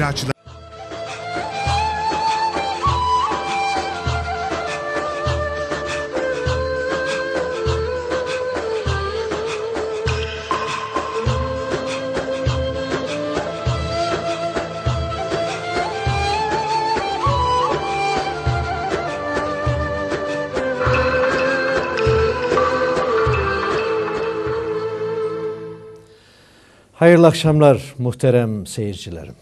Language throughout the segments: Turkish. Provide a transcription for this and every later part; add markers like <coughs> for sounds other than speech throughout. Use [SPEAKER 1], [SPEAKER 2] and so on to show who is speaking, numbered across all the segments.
[SPEAKER 1] açılan
[SPEAKER 2] Hayırlı akşamlar muhterem seyircilerim.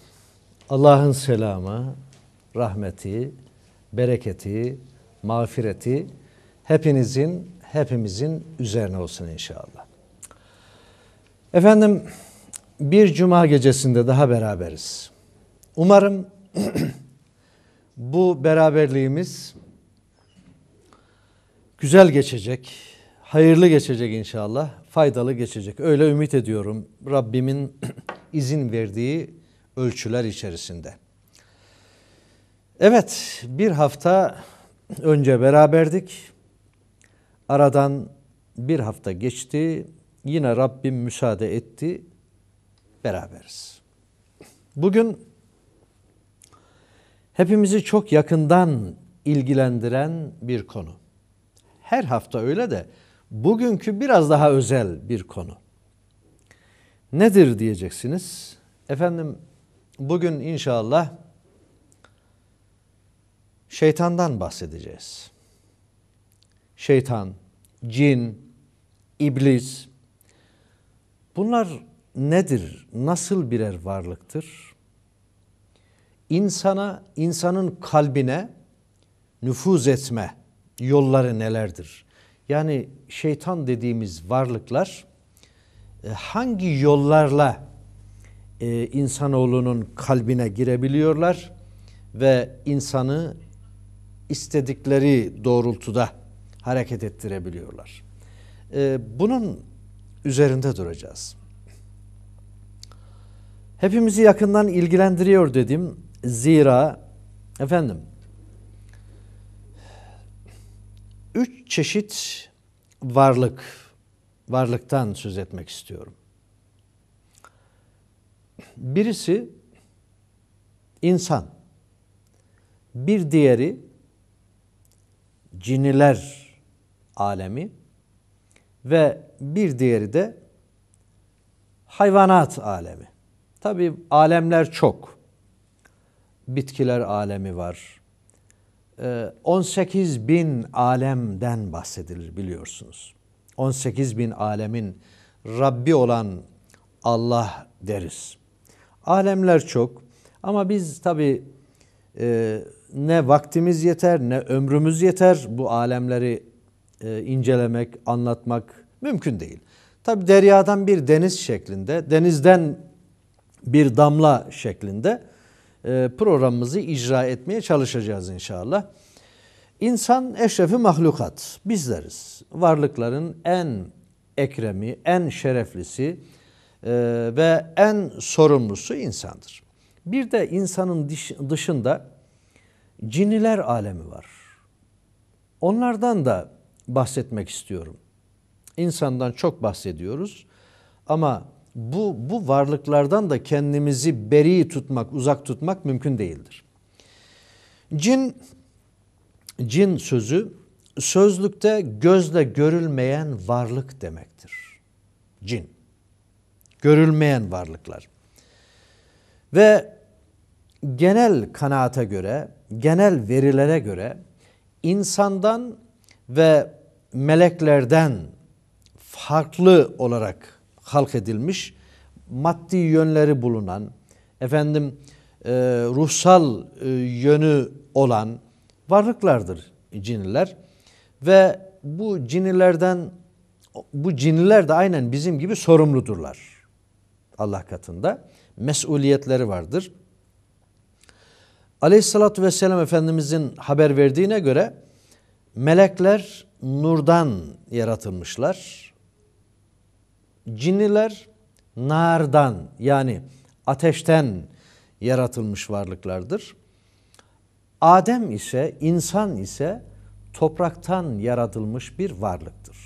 [SPEAKER 2] Allah'ın selamı, rahmeti, bereketi, mağfireti hepinizin, hepimizin üzerine olsun inşallah. Efendim bir cuma gecesinde daha beraberiz. Umarım <clears throat> bu beraberliğimiz güzel geçecek, hayırlı geçecek inşallah, faydalı geçecek. Öyle ümit ediyorum Rabbimin <clears throat> izin verdiği ölçüler içerisinde. Evet, bir hafta önce beraberdik. Aradan bir hafta geçti. Yine Rabbim müsaade etti. Beraberiz. Bugün hepimizi çok yakından ilgilendiren bir konu. Her hafta öyle de bugünkü biraz daha özel bir konu. Nedir diyeceksiniz? Efendim Bugün inşallah şeytandan bahsedeceğiz. Şeytan, cin, iblis bunlar nedir? Nasıl birer varlıktır? İnsana, insanın kalbine nüfuz etme yolları nelerdir? Yani şeytan dediğimiz varlıklar e, hangi yollarla e, insanoğlunun kalbine girebiliyorlar ve insanı istedikleri doğrultuda hareket ettirebiliyorlar. E, bunun üzerinde duracağız. Hepimizi yakından ilgilendiriyor dedim. Zira efendim üç çeşit varlık varlıktan söz etmek istiyorum. Birisi insan, bir diğeri ciniler alemi ve bir diğeri de hayvanat alemi. Tabi alemler çok. Bitkiler alemi var. 18 ee, bin alemden bahsedilir biliyorsunuz. 18 bin alemin Rabbi olan Allah deriz. Alemler çok ama biz tabi e, ne vaktimiz yeter ne ömrümüz yeter bu alemleri e, incelemek, anlatmak mümkün değil. Tabi deryadan bir deniz şeklinde, denizden bir damla şeklinde e, programımızı icra etmeye çalışacağız inşallah. İnsan eşrefi mahlukat, bizleriz. Varlıkların en ekremi, en şereflisi, e, ve en sorumlusu insandır. Bir de insanın dışında cinniler alemi var. Onlardan da bahsetmek istiyorum. İnsandan çok bahsediyoruz ama bu, bu varlıklardan da kendimizi beri tutmak, uzak tutmak mümkün değildir. Cin, cin sözü sözlükte gözle görülmeyen varlık demektir. Cin görülmeyen varlıklar. Ve genel kanaata göre, genel verilere göre insandan ve meleklerden farklı olarak halk edilmiş maddi yönleri bulunan, efendim e, ruhsal e, yönü olan varlıklardır cinler ve bu cinlerden bu cinler de aynen bizim gibi sorumludurlar. Allah katında. Mesuliyetleri vardır. Aleyhissalatü vesselam Efendimizin haber verdiğine göre melekler nurdan yaratılmışlar. Cinniler nardan yani ateşten yaratılmış varlıklardır. Adem ise, insan ise topraktan yaratılmış bir varlıktır.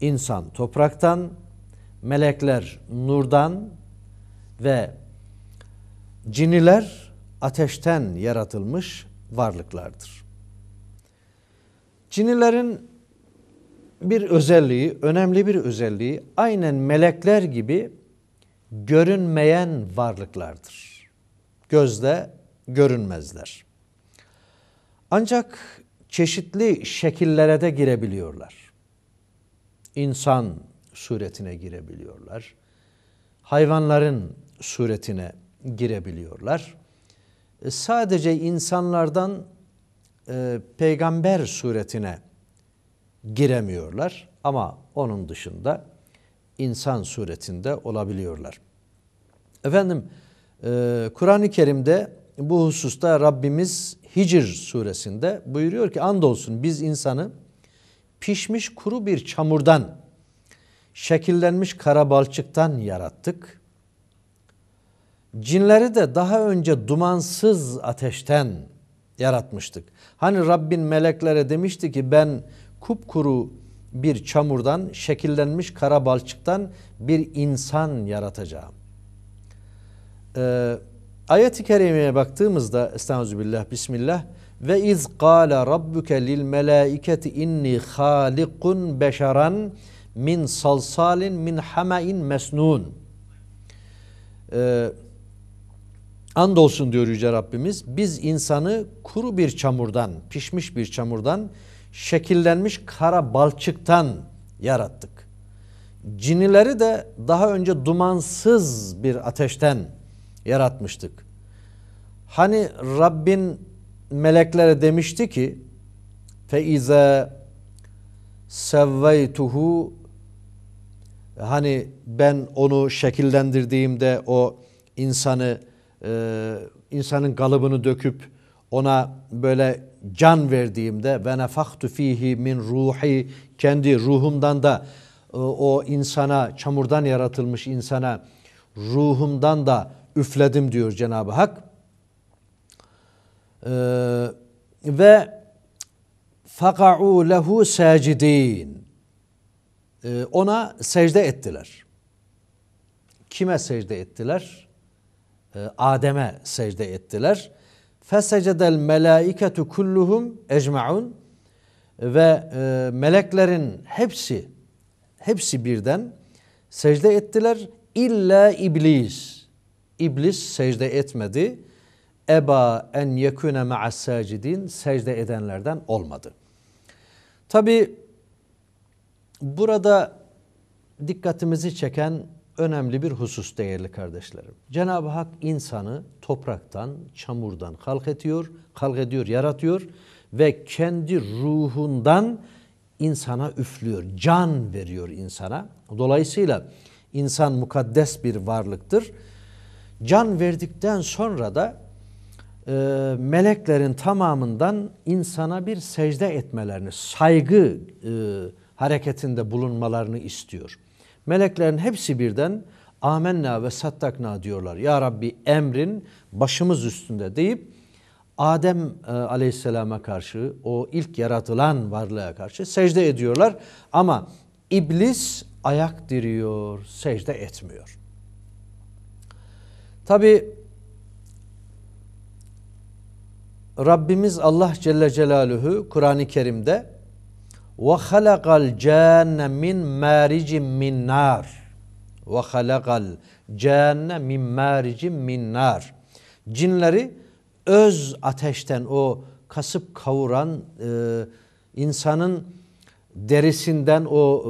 [SPEAKER 2] İnsan topraktan, melekler nurdan ve ciniler ateşten yaratılmış varlıklardır. Cinilerin bir özelliği, önemli bir özelliği aynen melekler gibi görünmeyen varlıklardır. Gözle görünmezler. Ancak çeşitli şekillere de girebiliyorlar. İnsan suretine girebiliyorlar. Hayvanların suretine girebiliyorlar. E, sadece insanlardan e, peygamber suretine giremiyorlar ama onun dışında insan suretinde olabiliyorlar. Efendim e, Kur'an-ı Kerim'de bu hususta Rabbimiz Hicr suresinde buyuruyor ki andolsun biz insanı pişmiş kuru bir çamurdan şekillenmiş karabalçıktan yarattık. Cinleri de daha önce dumansız ateşten yaratmıştık. Hani Rabbin meleklere demişti ki ben kupkuru bir çamurdan, şekillenmiş karabalçık'tan bir insan yaratacağım. Ee, ayet-i kerimeye baktığımızda Estağfirullah Bismillah ve iz kâle rabbuke lil melâiketi inni hâlikun beşeran min salsalin min hamain mesnun. Ee, andolsun diyor Yüce Rabbimiz biz insanı kuru bir çamurdan, pişmiş bir çamurdan, şekillenmiş kara balçıktan yarattık. Cinileri de daha önce dumansız bir ateşten yaratmıştık. Hani Rabbin meleklere demişti ki feize sevveytuhu Hani ben onu şekillendirdiğimde o insanı e, insanın kalıbını döküp ona böyle can verdiğimde ve nefaktu fihi min ruhi kendi ruhumdan da e, o insana çamurdan yaratılmış insana ruhumdan da üfledim diyor Cenab-ı Hak. Ee, ve faka'u lehu sacidin. Ee, ona secde ettiler. Kime secde ettiler? Ee, Adem'e secde ettiler. Fesecedel melaiketu kulluhum ecmaun ve e, meleklerin hepsi hepsi birden secde ettiler illa iblis. İblis secde etmedi. Eba en yekune ma'as sacidin secde edenlerden olmadı. Tabi Burada dikkatimizi çeken önemli bir husus değerli kardeşlerim. Cenab-ı Hak insanı topraktan, çamurdan halk ediyor, halk ediyor, yaratıyor ve kendi ruhundan insana üflüyor, can veriyor insana. Dolayısıyla insan mukaddes bir varlıktır. Can verdikten sonra da e, meleklerin tamamından insana bir secde etmelerini, saygı e, hareketinde bulunmalarını istiyor. Meleklerin hepsi birden amenna ve sattakna diyorlar. Ya Rabbi emrin başımız üstünde deyip Adem e, aleyhisselama karşı o ilk yaratılan varlığa karşı secde ediyorlar. Ama iblis ayak diriyor, secde etmiyor. Tabi Rabbimiz Allah Celle Celaluhu Kur'an-ı Kerim'de ve halakal cenne min maricin min nar. Ve halakal cenne min maricin min nar. Cinleri öz ateşten o kasıp kavuran e, insanın derisinden o e,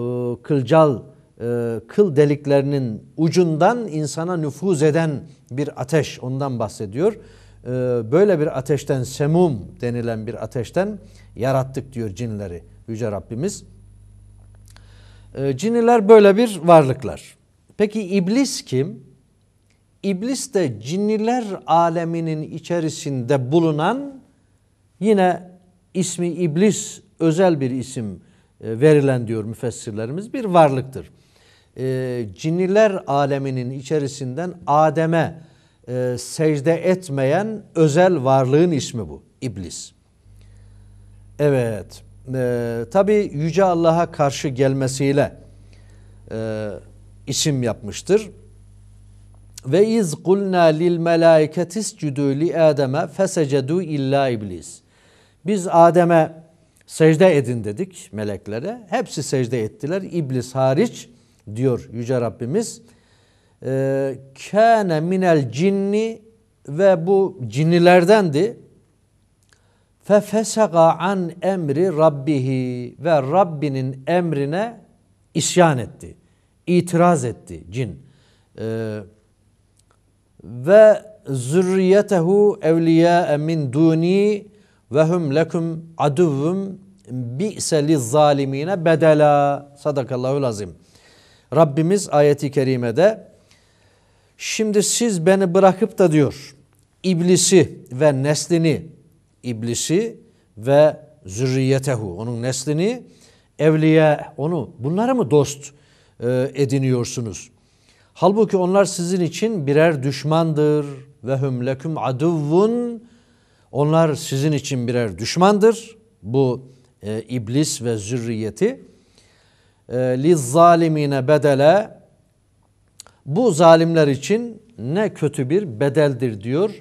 [SPEAKER 2] kılcal e, kıl deliklerinin ucundan insana nüfuz eden bir ateş ondan bahsediyor. E, böyle bir ateşten semum denilen bir ateşten yarattık diyor cinleri. Yüce Rabbimiz. Ee, ciniler böyle bir varlıklar. Peki iblis kim? İblis de cinniler aleminin içerisinde bulunan yine ismi iblis özel bir isim e, verilen diyor müfessirlerimiz bir varlıktır. Ee, cinniler aleminin içerisinden Adem'e e, secde etmeyen özel varlığın ismi bu iblis. Evet e, ee, tabi Yüce Allah'a karşı gelmesiyle e, isim yapmıştır. Ve iz kulna lil melaiketis cüdü li Adem'e fesecedu illa iblis. Biz Adem'e secde edin dedik meleklere. Hepsi secde ettiler. İblis hariç diyor Yüce Rabbimiz. Ee, kâne minel cinni ve bu cinnilerdendi fe an emri rabbihi ve Rabbinin emrine isyan etti. İtiraz etti cin. Ee, ve zürriyetehu evliya min duni ve hum lekum aduvvum bi'se li zalimine bedela. Sadakallahu lazim. Rabbimiz ayeti kerimede şimdi siz beni bırakıp da diyor iblisi ve neslini iblisi ve zürriyetehu onun neslini evliye, onu bunlara mı dost e, ediniyorsunuz? Halbuki onlar sizin için birer düşmandır ve hümleküm aduvun onlar sizin için birer düşmandır. Bu e, iblis ve zürriyeti e, li zalimine bedele bu zalimler için ne kötü bir bedeldir diyor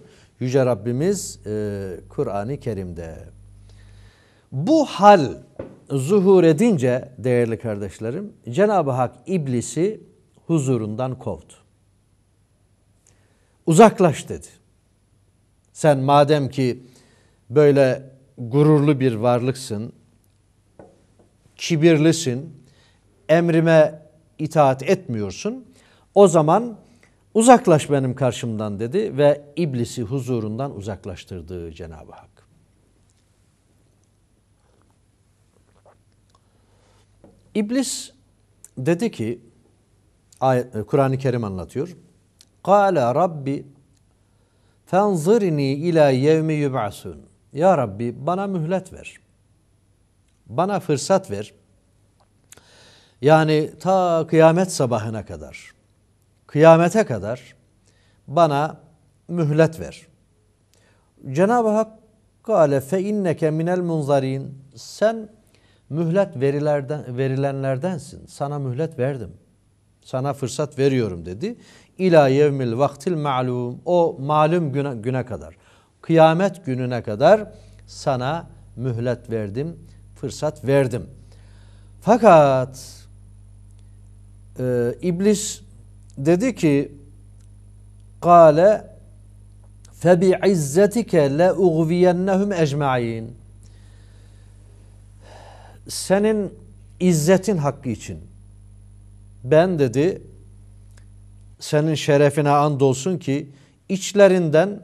[SPEAKER 2] Yüce Rabbimiz e, Kur'an-ı Kerim'de. Bu hal zuhur edince değerli kardeşlerim Cenab-ı Hak iblisi huzurundan kovdu. Uzaklaş dedi. Sen madem ki böyle gururlu bir varlıksın, kibirlisin, emrime itaat etmiyorsun. O zaman Uzaklaş benim karşımdan dedi ve iblisi huzurundan uzaklaştırdığı Cenab-ı Hak. İblis dedi ki, Kur'an-ı Kerim anlatıyor. Kâle Rabbi fenzirni ila yevmi yub'asun. Ya Rabbi bana mühlet ver. Bana fırsat ver. Yani ta kıyamet sabahına kadar kıyamete kadar bana mühlet ver. Cenab-ı Hak kâle fe inneke minel munzarin sen mühlet verilerden, verilenlerdensin. Sana mühlet verdim. Sana fırsat veriyorum dedi. İlâ yevmil vaktil ma'lum. O malum güne, güne kadar. Kıyamet gününe kadar sana mühlet verdim. Fırsat verdim. Fakat e, iblis dedi ki kâle febi'izzetike le ugviyennehum ecma'in senin izzetin hakkı için ben dedi senin şerefine andolsun ki içlerinden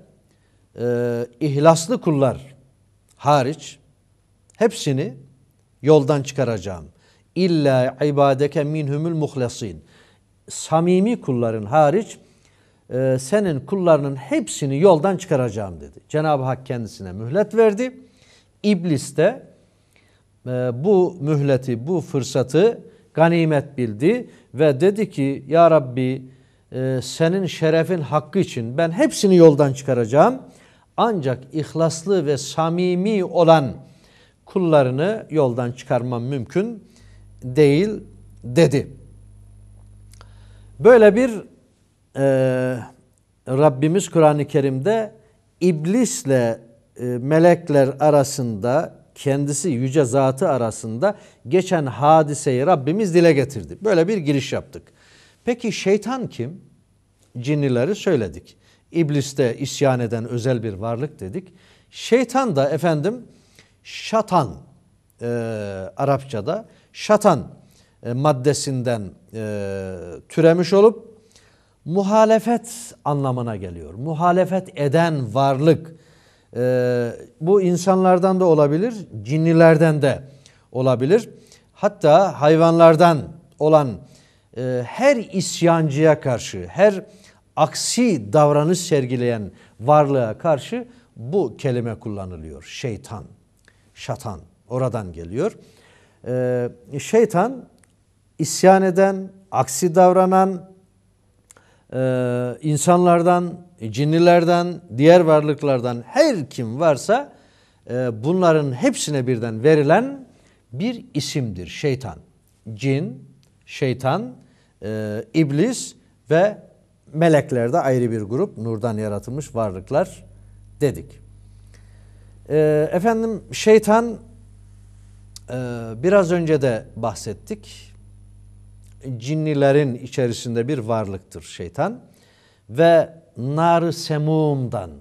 [SPEAKER 2] e, ihlaslı kullar hariç hepsini yoldan çıkaracağım. İlla ibadeke minhumul muhlasin samimi kulların hariç e, senin kullarının hepsini yoldan çıkaracağım dedi. Cenab-ı Hak kendisine mühlet verdi. İblis de e, bu mühleti, bu fırsatı ganimet bildi ve dedi ki ya Rabbi e, senin şerefin hakkı için ben hepsini yoldan çıkaracağım. Ancak ihlaslı ve samimi olan kullarını yoldan çıkarmam mümkün değil dedi. Böyle bir e, Rabbimiz Kur'an-ı Kerim'de iblisle e, melekler arasında kendisi yüce zatı arasında geçen hadiseyi Rabbimiz dile getirdi. Böyle bir giriş yaptık. Peki şeytan kim? Cinnileri söyledik. İbliste isyan eden özel bir varlık dedik. Şeytan da efendim şatan e, Arapçada şatan e, maddesinden e, türemiş olup muhalefet anlamına geliyor. Muhalefet eden varlık e, bu insanlardan da olabilir, cinnilerden de olabilir. Hatta hayvanlardan olan e, her isyancıya karşı, her aksi davranış sergileyen varlığa karşı bu kelime kullanılıyor. Şeytan, şatan oradan geliyor. E, şeytan isyan eden, aksi davranan e, insanlardan, cinnilerden, diğer varlıklardan her kim varsa e, bunların hepsine birden verilen bir isimdir şeytan. Cin, şeytan, e, iblis ve melekler de ayrı bir grup nurdan yaratılmış varlıklar dedik. E, efendim şeytan e, biraz önce de bahsettik cinnilerin içerisinde bir varlıktır şeytan. Ve nar semumdan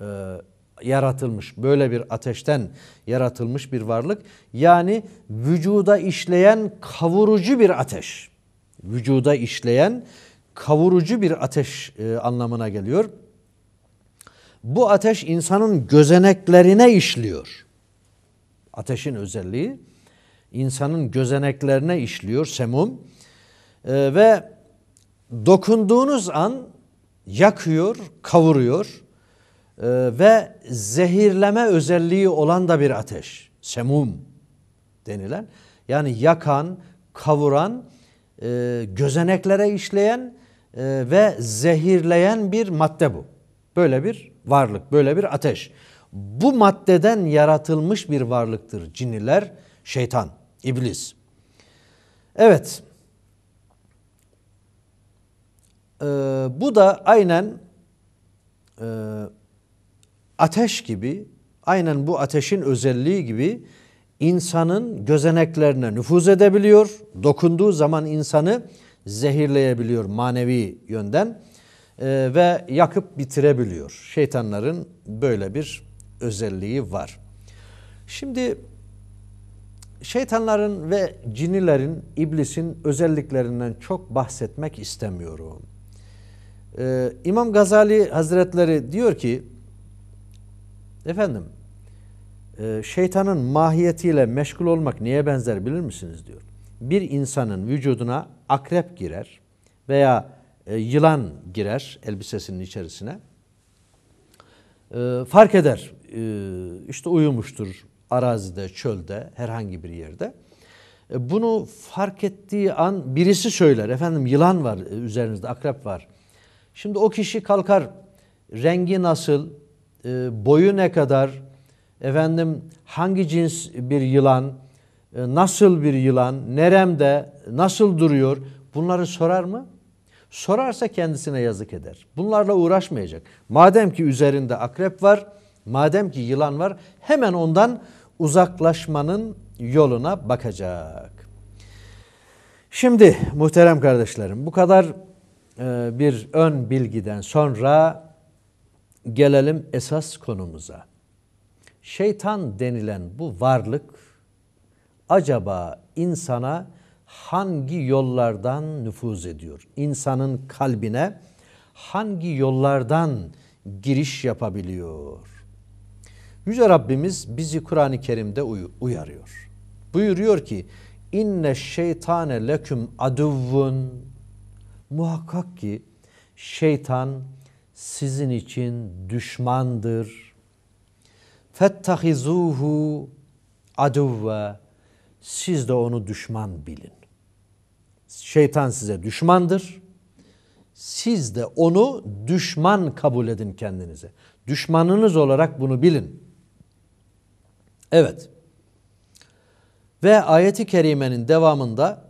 [SPEAKER 2] e, yaratılmış, böyle bir ateşten yaratılmış bir varlık. Yani vücuda işleyen kavurucu bir ateş. Vücuda işleyen kavurucu bir ateş e, anlamına geliyor. Bu ateş insanın gözeneklerine işliyor. Ateşin özelliği insanın gözeneklerine işliyor semum. E, ve dokunduğunuz an yakıyor, kavuruyor e, ve zehirleme özelliği olan da bir ateş. Semum denilen. Yani yakan, kavuran, e, gözeneklere işleyen e, ve zehirleyen bir madde bu. Böyle bir varlık, böyle bir ateş. Bu maddeden yaratılmış bir varlıktır ciniler, şeytan. İblis. Evet. Ee, bu da aynen e, ateş gibi, aynen bu ateşin özelliği gibi insanın gözeneklerine nüfuz edebiliyor. Dokunduğu zaman insanı zehirleyebiliyor manevi yönden e, ve yakıp bitirebiliyor. Şeytanların böyle bir özelliği var. Şimdi şeytanların ve cinilerin, iblisin özelliklerinden çok bahsetmek istemiyorum. Ee, İmam Gazali Hazretleri diyor ki, efendim e, şeytanın mahiyetiyle meşgul olmak neye benzer bilir misiniz diyor. Bir insanın vücuduna akrep girer veya e, yılan girer elbisesinin içerisine. Ee, fark eder, e, işte uyumuştur, arazide, çölde, herhangi bir yerde. E, bunu fark ettiği an birisi söyler. Efendim yılan var e, üzerinizde, akrep var. Şimdi o kişi kalkar. Rengi nasıl, e, boyu ne kadar, efendim hangi cins bir yılan, nasıl bir yılan, neremde, nasıl duruyor bunları sorar mı? Sorarsa kendisine yazık eder. Bunlarla uğraşmayacak. Madem ki üzerinde akrep var, madem ki yılan var hemen ondan uzaklaşmanın yoluna bakacak. Şimdi muhterem kardeşlerim bu kadar e, bir ön bilgiden sonra gelelim esas konumuza. Şeytan denilen bu varlık acaba insana hangi yollardan nüfuz ediyor? İnsanın kalbine hangi yollardan giriş yapabiliyor? Yüce Rabbimiz bizi Kur'an-ı Kerim'de uyarıyor. Buyuruyor ki inne şeytane leküm aduvun muhakkak ki şeytan sizin için düşmandır. Fettahizuhu aduvve siz de onu düşman bilin. Şeytan size düşmandır. Siz de onu düşman kabul edin kendinize. Düşmanınız olarak bunu bilin. Evet. Ve ayeti kerimenin devamında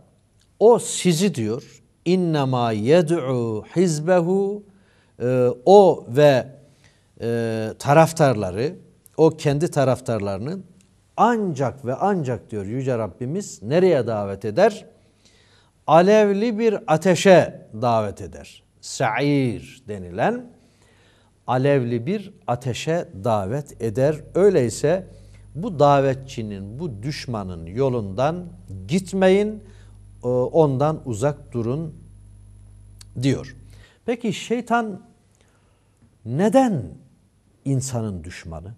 [SPEAKER 2] o sizi diyor innema yed'u hizbehu e, o ve e, taraftarları o kendi taraftarlarının ancak ve ancak diyor Yüce Rabbimiz nereye davet eder? Alevli bir ateşe davet eder. Sa'ir denilen alevli bir ateşe davet eder. Öyleyse bu davetçinin, bu düşmanın yolundan gitmeyin, e, ondan uzak durun diyor. Peki şeytan neden insanın düşmanı?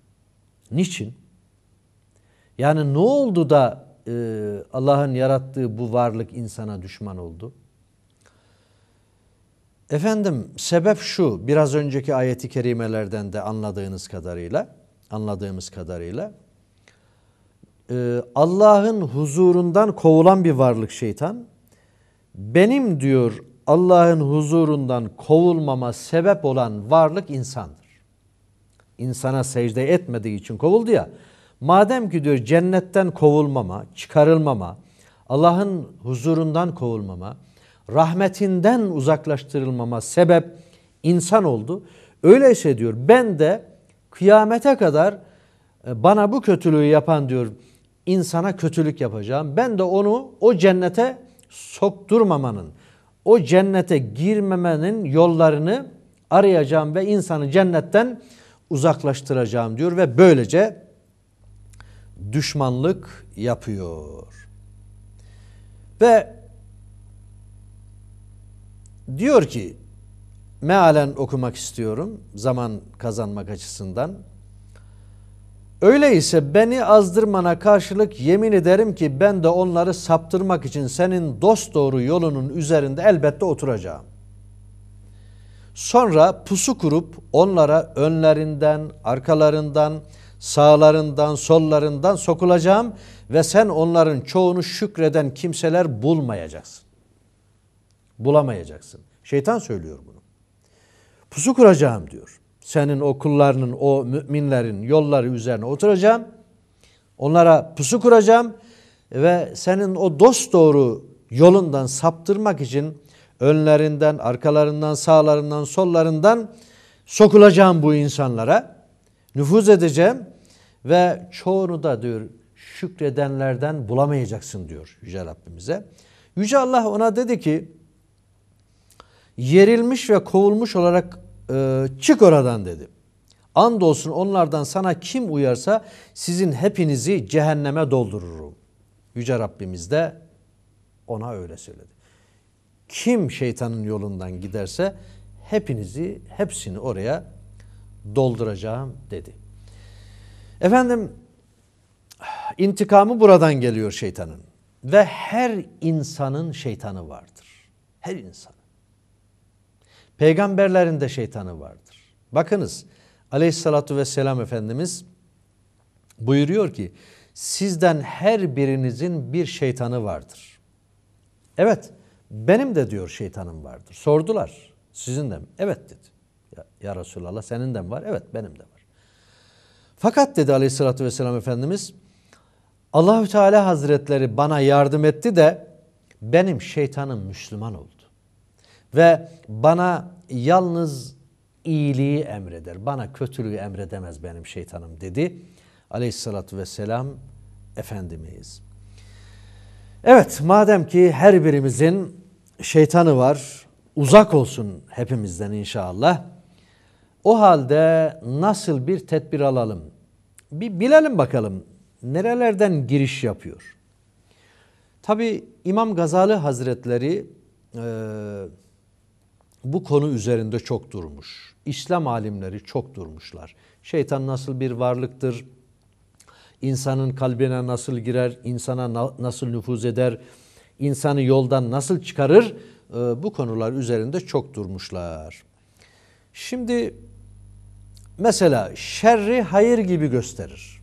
[SPEAKER 2] Niçin? Yani ne oldu da e, Allah'ın yarattığı bu varlık insana düşman oldu? Efendim sebep şu biraz önceki ayeti kerimelerden de anladığınız kadarıyla anladığımız kadarıyla e, Allah'ın huzurundan kovulan bir varlık şeytan. Benim diyor Allah'ın huzurundan kovulmama sebep olan varlık insandır. İnsana secde etmediği için kovuldu ya. Madem ki diyor cennetten kovulmama, çıkarılmama, Allah'ın huzurundan kovulmama, rahmetinden uzaklaştırılmama sebep insan oldu. Öyleyse diyor ben de kıyamete kadar e, bana bu kötülüğü yapan diyor insana kötülük yapacağım. Ben de onu o cennete sokturmamanın, o cennete girmemenin yollarını arayacağım ve insanı cennetten uzaklaştıracağım diyor ve böylece düşmanlık yapıyor. Ve diyor ki mealen okumak istiyorum zaman kazanmak açısından. Öyleyse beni azdırmana karşılık yemin ederim ki ben de onları saptırmak için senin dost doğru yolunun üzerinde elbette oturacağım. Sonra pusu kurup onlara önlerinden, arkalarından, sağlarından, sollarından sokulacağım ve sen onların çoğunu şükreden kimseler bulmayacaksın. Bulamayacaksın. Şeytan söylüyor bunu. Pusu kuracağım diyor senin okullarının, o müminlerin yolları üzerine oturacağım. Onlara pusu kuracağım ve senin o dost doğru yolundan saptırmak için önlerinden, arkalarından, sağlarından, sollarından sokulacağım bu insanlara. Nüfuz edeceğim ve çoğunu da diyor şükredenlerden bulamayacaksın diyor Yüce Rabbimize. Yüce Allah ona dedi ki yerilmiş ve kovulmuş olarak e, çık oradan dedi. Andolsun onlardan sana kim uyarsa sizin hepinizi cehenneme doldururum. Yüce Rabbimiz de ona öyle söyledi. Kim şeytanın yolundan giderse hepinizi, hepsini oraya dolduracağım dedi. Efendim intikamı buradan geliyor şeytanın. Ve her insanın şeytanı vardır. Her insan. Peygamberlerin de şeytanı vardır. Bakınız aleyhissalatu vesselam Efendimiz buyuruyor ki sizden her birinizin bir şeytanı vardır. Evet benim de diyor şeytanım vardır. Sordular sizin de mi? Evet dedi. Ya, ya Resulallah senin de mi var? Evet benim de var. Fakat dedi aleyhissalatü vesselam Efendimiz Allahü Teala Hazretleri bana yardım etti de benim şeytanım Müslüman oldu. Ve bana yalnız iyiliği emreder. Bana kötülüğü emredemez benim şeytanım dedi. Aleyhissalatü vesselam Efendimiz. Evet madem ki her birimizin şeytanı var. Uzak olsun hepimizden inşallah. O halde nasıl bir tedbir alalım? Bir bilelim bakalım nerelerden giriş yapıyor? Tabi İmam Gazali Hazretleri e, bu konu üzerinde çok durmuş. İslam alimleri çok durmuşlar. Şeytan nasıl bir varlıktır? İnsanın kalbine nasıl girer? insana na nasıl nüfuz eder? İnsanı yoldan nasıl çıkarır? Ee, bu konular üzerinde çok durmuşlar. Şimdi mesela şerri hayır gibi gösterir.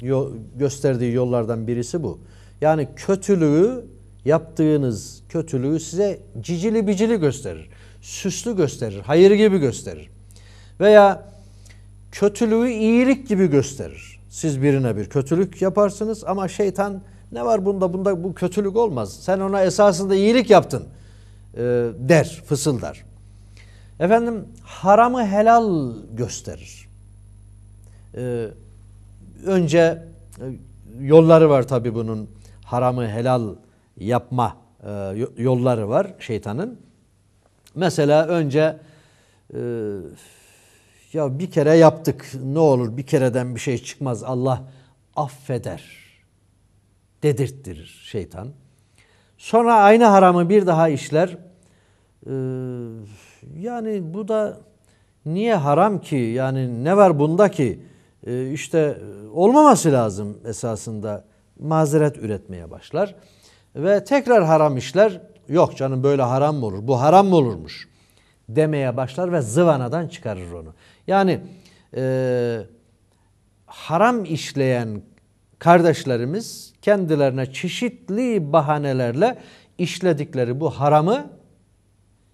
[SPEAKER 2] Yo, gösterdiği yollardan birisi bu. Yani kötülüğü yaptığınız kötülüğü size cicili bicili gösterir. Süslü gösterir, hayır gibi gösterir. Veya kötülüğü iyilik gibi gösterir. Siz birine bir kötülük yaparsınız ama şeytan ne var bunda bunda bu kötülük olmaz. Sen ona esasında iyilik yaptın e, der, fısıldar. Efendim haramı helal gösterir. E, önce e, yolları var tabi bunun haramı helal yapma e, yolları var şeytanın. Mesela önce e, ya bir kere yaptık ne olur bir kereden bir şey çıkmaz Allah affeder dedirttirir şeytan. Sonra aynı haramı bir daha işler. E, yani bu da niye haram ki? Yani ne var bunda ki? işte olmaması lazım esasında mazeret üretmeye başlar ve tekrar haram işler. Yok canım böyle haram mı olur? Bu haram mı olurmuş? Demeye başlar ve zıvanadan çıkarır onu. Yani e, haram işleyen kardeşlerimiz kendilerine çeşitli bahanelerle işledikleri bu haramı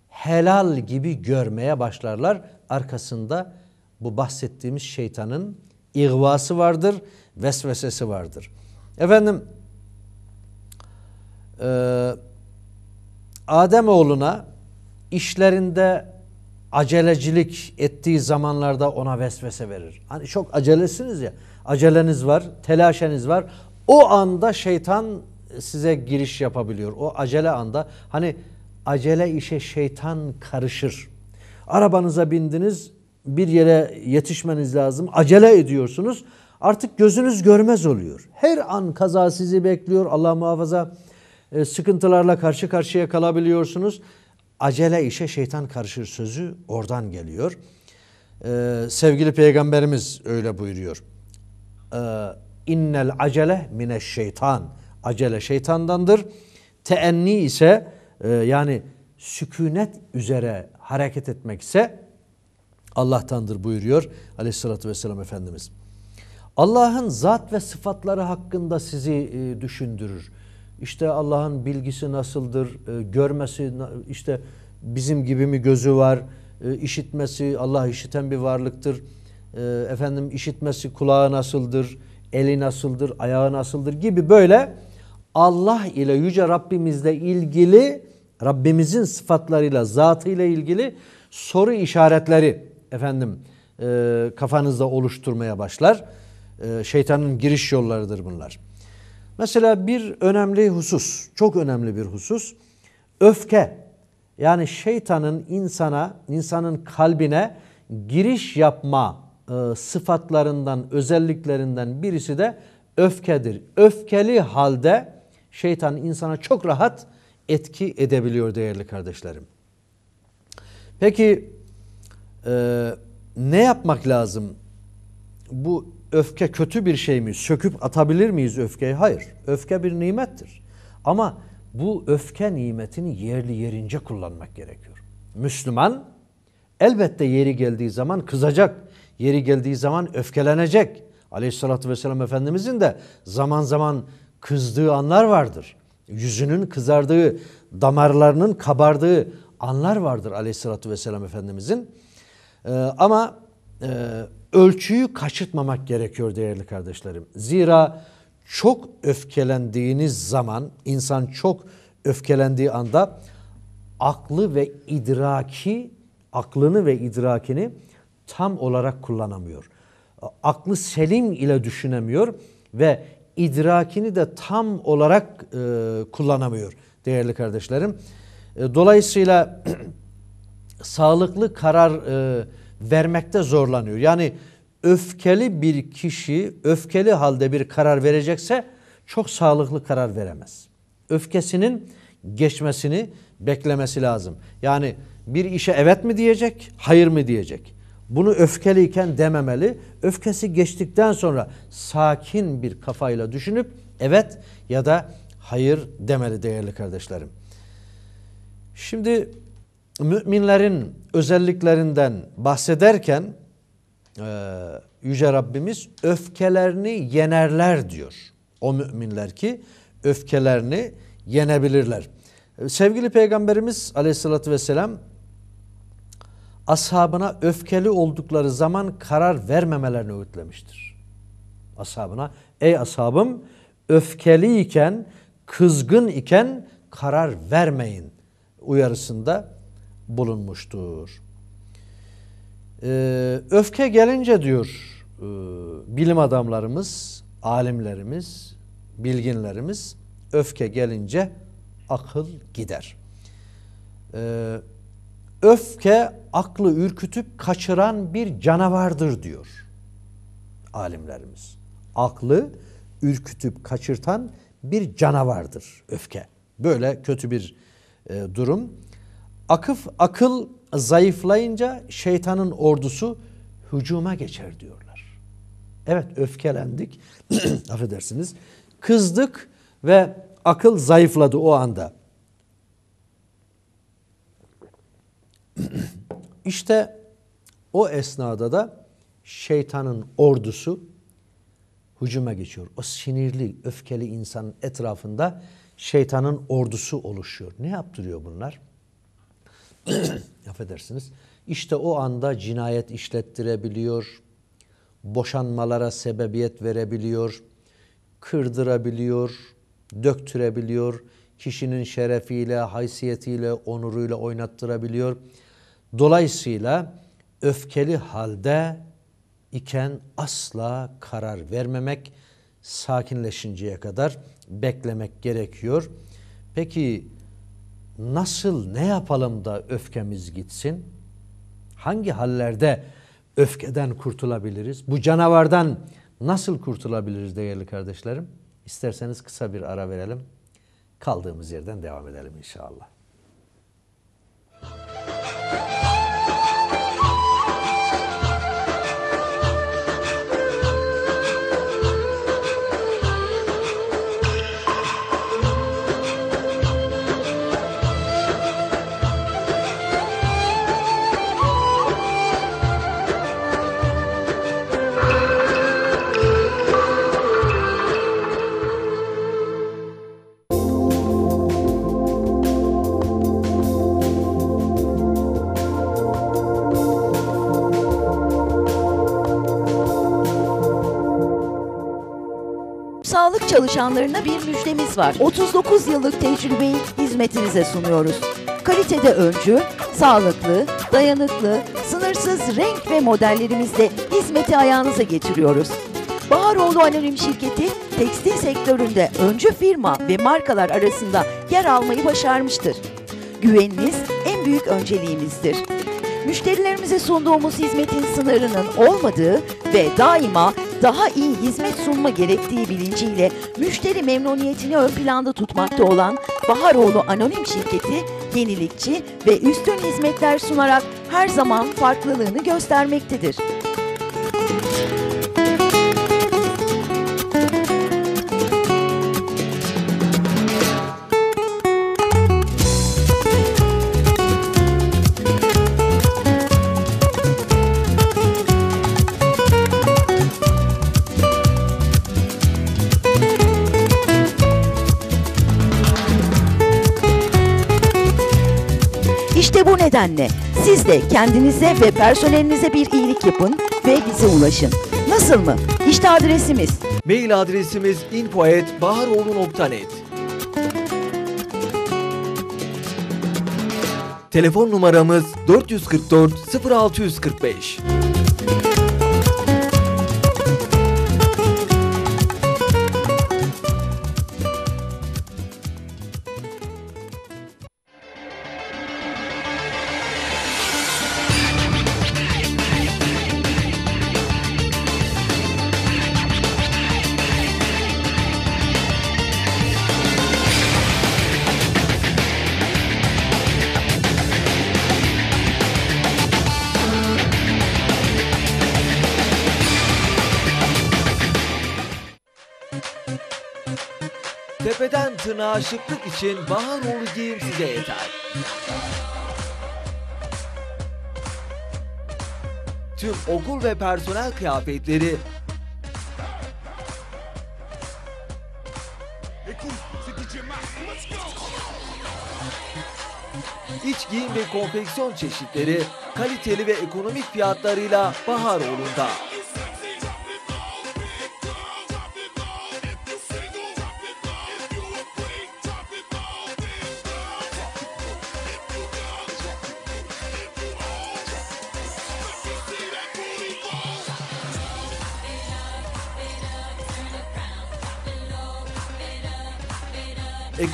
[SPEAKER 2] helal gibi görmeye başlarlar. Arkasında bu bahsettiğimiz şeytanın ihvası vardır, vesvesesi vardır. Efendim e, Adem oğluna işlerinde acelecilik ettiği zamanlarda ona vesvese verir. Hani çok acelesiniz ya. Aceleniz var, telaşeniz var. O anda şeytan size giriş yapabiliyor. O acele anda hani acele işe şeytan karışır. Arabanıza bindiniz, bir yere yetişmeniz lazım. Acele ediyorsunuz. Artık gözünüz görmez oluyor. Her an kaza sizi bekliyor. Allah muhafaza e, sıkıntılarla karşı karşıya kalabiliyorsunuz. Acele işe şeytan karışır sözü oradan geliyor. E, sevgili peygamberimiz öyle buyuruyor. E, İnnel acele mine şeytan. Acele şeytandandır. Teenni ise yani sükunet üzere hareket etmek ise Allah'tandır buyuruyor aleyhissalatü vesselam Efendimiz. Allah'ın zat ve sıfatları hakkında sizi düşündürür işte Allah'ın bilgisi nasıldır, e, görmesi işte bizim gibi mi gözü var, e, işitmesi Allah işiten bir varlıktır. E, efendim işitmesi kulağı nasıldır, eli nasıldır, ayağı nasıldır gibi böyle Allah ile yüce Rabbimizle ilgili Rabbimizin sıfatlarıyla, zatıyla ilgili soru işaretleri efendim e, kafanızda oluşturmaya başlar. E, şeytanın giriş yollarıdır bunlar. Mesela bir önemli husus, çok önemli bir husus. Öfke. Yani şeytanın insana, insanın kalbine giriş yapma e, sıfatlarından, özelliklerinden birisi de öfkedir. Öfkeli halde şeytan insana çok rahat etki edebiliyor değerli kardeşlerim. Peki e, ne yapmak lazım? Bu öfke kötü bir şey mi? Söküp atabilir miyiz öfkeyi? Hayır. Öfke bir nimettir. Ama bu öfke nimetini yerli yerince kullanmak gerekiyor. Müslüman elbette yeri geldiği zaman kızacak. Yeri geldiği zaman öfkelenecek. Aleyhissalatü vesselam Efendimizin de zaman zaman kızdığı anlar vardır. Yüzünün kızardığı, damarlarının kabardığı anlar vardır aleyhissalatü vesselam Efendimizin. Ee, ama e, ölçüyü kaçırtmamak gerekiyor değerli kardeşlerim. Zira çok öfkelendiğiniz zaman insan çok öfkelendiği anda aklı ve idraki aklını ve idrakini tam olarak kullanamıyor. Aklı selim ile düşünemiyor ve idrakini de tam olarak e, kullanamıyor değerli kardeşlerim. E, dolayısıyla <clears throat> sağlıklı karar e, vermekte zorlanıyor. Yani öfkeli bir kişi öfkeli halde bir karar verecekse çok sağlıklı karar veremez. Öfkesinin geçmesini beklemesi lazım. Yani bir işe evet mi diyecek, hayır mı diyecek. Bunu öfkeliyken dememeli. Öfkesi geçtikten sonra sakin bir kafayla düşünüp evet ya da hayır demeli değerli kardeşlerim. Şimdi müminlerin özelliklerinden bahsederken e, Yüce Rabbimiz öfkelerini yenerler diyor. O müminler ki öfkelerini yenebilirler. Sevgili Peygamberimiz aleyhissalatü vesselam ashabına öfkeli oldukları zaman karar vermemelerini öğütlemiştir. Ashabına ey ashabım öfkeliyken, kızgın iken karar vermeyin uyarısında bulunmuştur. Ee, öfke gelince diyor e, bilim adamlarımız, alimlerimiz, bilginlerimiz öfke gelince akıl gider. Ee, öfke aklı ürkütüp kaçıran bir canavardır diyor alimlerimiz. Aklı ürkütüp kaçırtan bir canavardır öfke. Böyle kötü bir e, durum. Akıf, akıl zayıflayınca şeytanın ordusu hücuma geçer diyorlar. Evet öfkelendik, <clears throat> affedersiniz, kızdık ve akıl zayıfladı o anda. <clears throat> İşte o esnada da şeytanın ordusu hücuma geçiyor. O sinirli, öfkeli insanın etrafında şeytanın ordusu oluşuyor. Ne yaptırıyor bunlar? <clears throat> affedersiniz. İşte o anda cinayet işlettirebiliyor, boşanmalara sebebiyet verebiliyor, kırdırabiliyor, döktürebiliyor, kişinin şerefiyle, haysiyetiyle, onuruyla oynattırabiliyor. Dolayısıyla öfkeli halde iken asla karar vermemek, sakinleşinceye kadar beklemek gerekiyor. Peki nasıl ne yapalım da öfkemiz gitsin? Hangi hallerde öfkeden kurtulabiliriz? Bu canavardan nasıl kurtulabiliriz değerli kardeşlerim? İsterseniz kısa bir ara verelim. Kaldığımız yerden devam edelim inşallah.
[SPEAKER 3] çalışanlarına bir müjdemiz var. 39 yıllık tecrübeyi hizmetinize sunuyoruz. Kalitede öncü, sağlıklı, dayanıklı, sınırsız renk ve modellerimizle hizmeti ayağınıza getiriyoruz. Baharoğlu Anonim Şirketi tekstil sektöründe öncü firma ve markalar arasında yer almayı başarmıştır. Güveniniz en büyük önceliğimizdir. Müşterilerimize sunduğumuz hizmetin sınırının olmadığı ve daima daha iyi hizmet sunma gerektiği bilinciyle müşteri memnuniyetini ön planda tutmakta olan Baharoğlu Anonim Şirketi yenilikçi ve üstün hizmetler sunarak her zaman farklılığını göstermektedir. nedenle siz de kendinize ve personelinize bir iyilik yapın ve bize ulaşın. Nasıl mı? İşte adresimiz. Mail adresimiz
[SPEAKER 4] info@baharoğlu.net. Telefon numaramız 444 0645. Aşkına aşıklık için bahar Baharoğlu giyim size yeter. Tüm okul ve personel kıyafetleri iç giyim ve konfeksiyon çeşitleri kaliteli ve ekonomik fiyatlarıyla Baharoğlu'nda.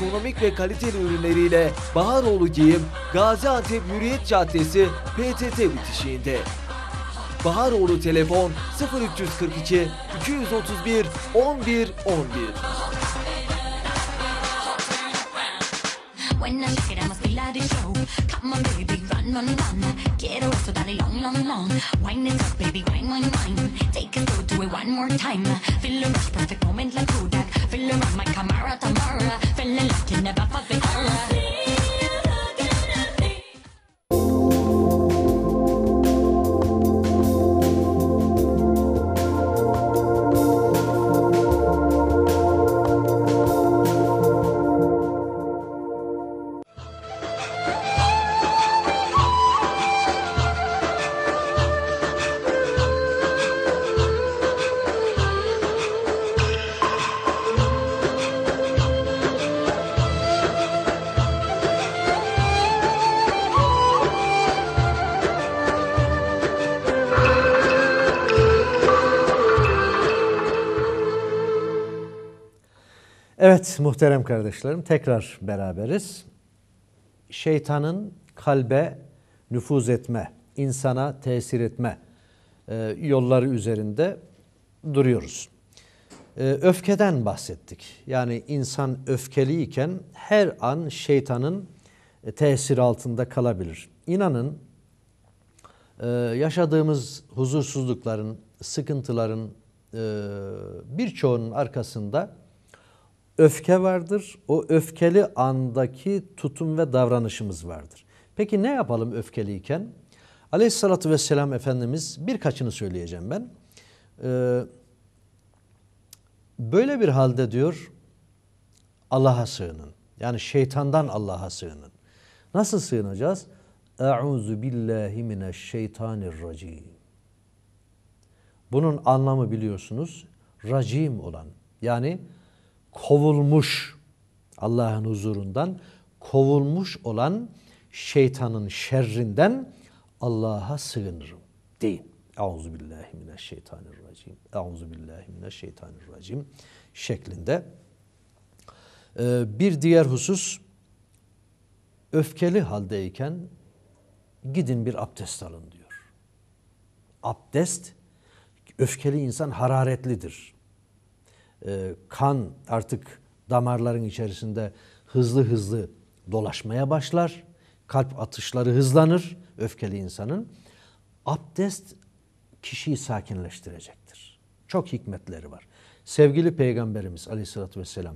[SPEAKER 4] ekonomik ve kaliteli ürünleriyle Baharoğlu Giyim, Gaziantep Hürriyet Caddesi PTT bitişiğinde. Baharoğlu telefon 0342 231 11
[SPEAKER 5] 11. Come on, baby, run, run, run. Quiero eso, dale long, long, long. Wine it up, baby, wine, wine, wine. Take a go, do it one more time. Feel a rush, perfect moment like Kodak. Feel around my camera, Tamara. Feeling like you never perfect before.
[SPEAKER 2] Evet muhterem kardeşlerim tekrar beraberiz. Şeytanın kalbe nüfuz etme, insana tesir etme e, yolları üzerinde duruyoruz. E, öfkeden bahsettik. Yani insan öfkeliyken her an şeytanın e, tesir altında kalabilir. İnanın e, yaşadığımız huzursuzlukların, sıkıntıların e, birçoğunun arkasında öfke vardır. O öfkeli andaki tutum ve davranışımız vardır. Peki ne yapalım öfkeliyken? Aleyhissalatü vesselam Efendimiz birkaçını söyleyeceğim ben. Ee, böyle bir halde diyor Allah'a sığının. Yani şeytandan Allah'a sığının. Nasıl sığınacağız? Euzu billahi mineşşeytanirracim. Bunun anlamı biliyorsunuz racim olan yani kovulmuş Allah'ın huzurundan kovulmuş olan şeytanın şerrinden Allah'a sığınırım deyin. Euzu billahi mineşşeytanirracim. Euzu billahi mineşşeytanirracim şeklinde. Ee, bir diğer husus öfkeli haldeyken gidin bir abdest alın diyor. Abdest öfkeli insan hararetlidir. Ee, kan artık damarların içerisinde hızlı hızlı dolaşmaya başlar. Kalp atışları hızlanır öfkeli insanın. Abdest kişiyi sakinleştirecektir. Çok hikmetleri var. Sevgili Peygamberimiz aleyhissalatü vesselam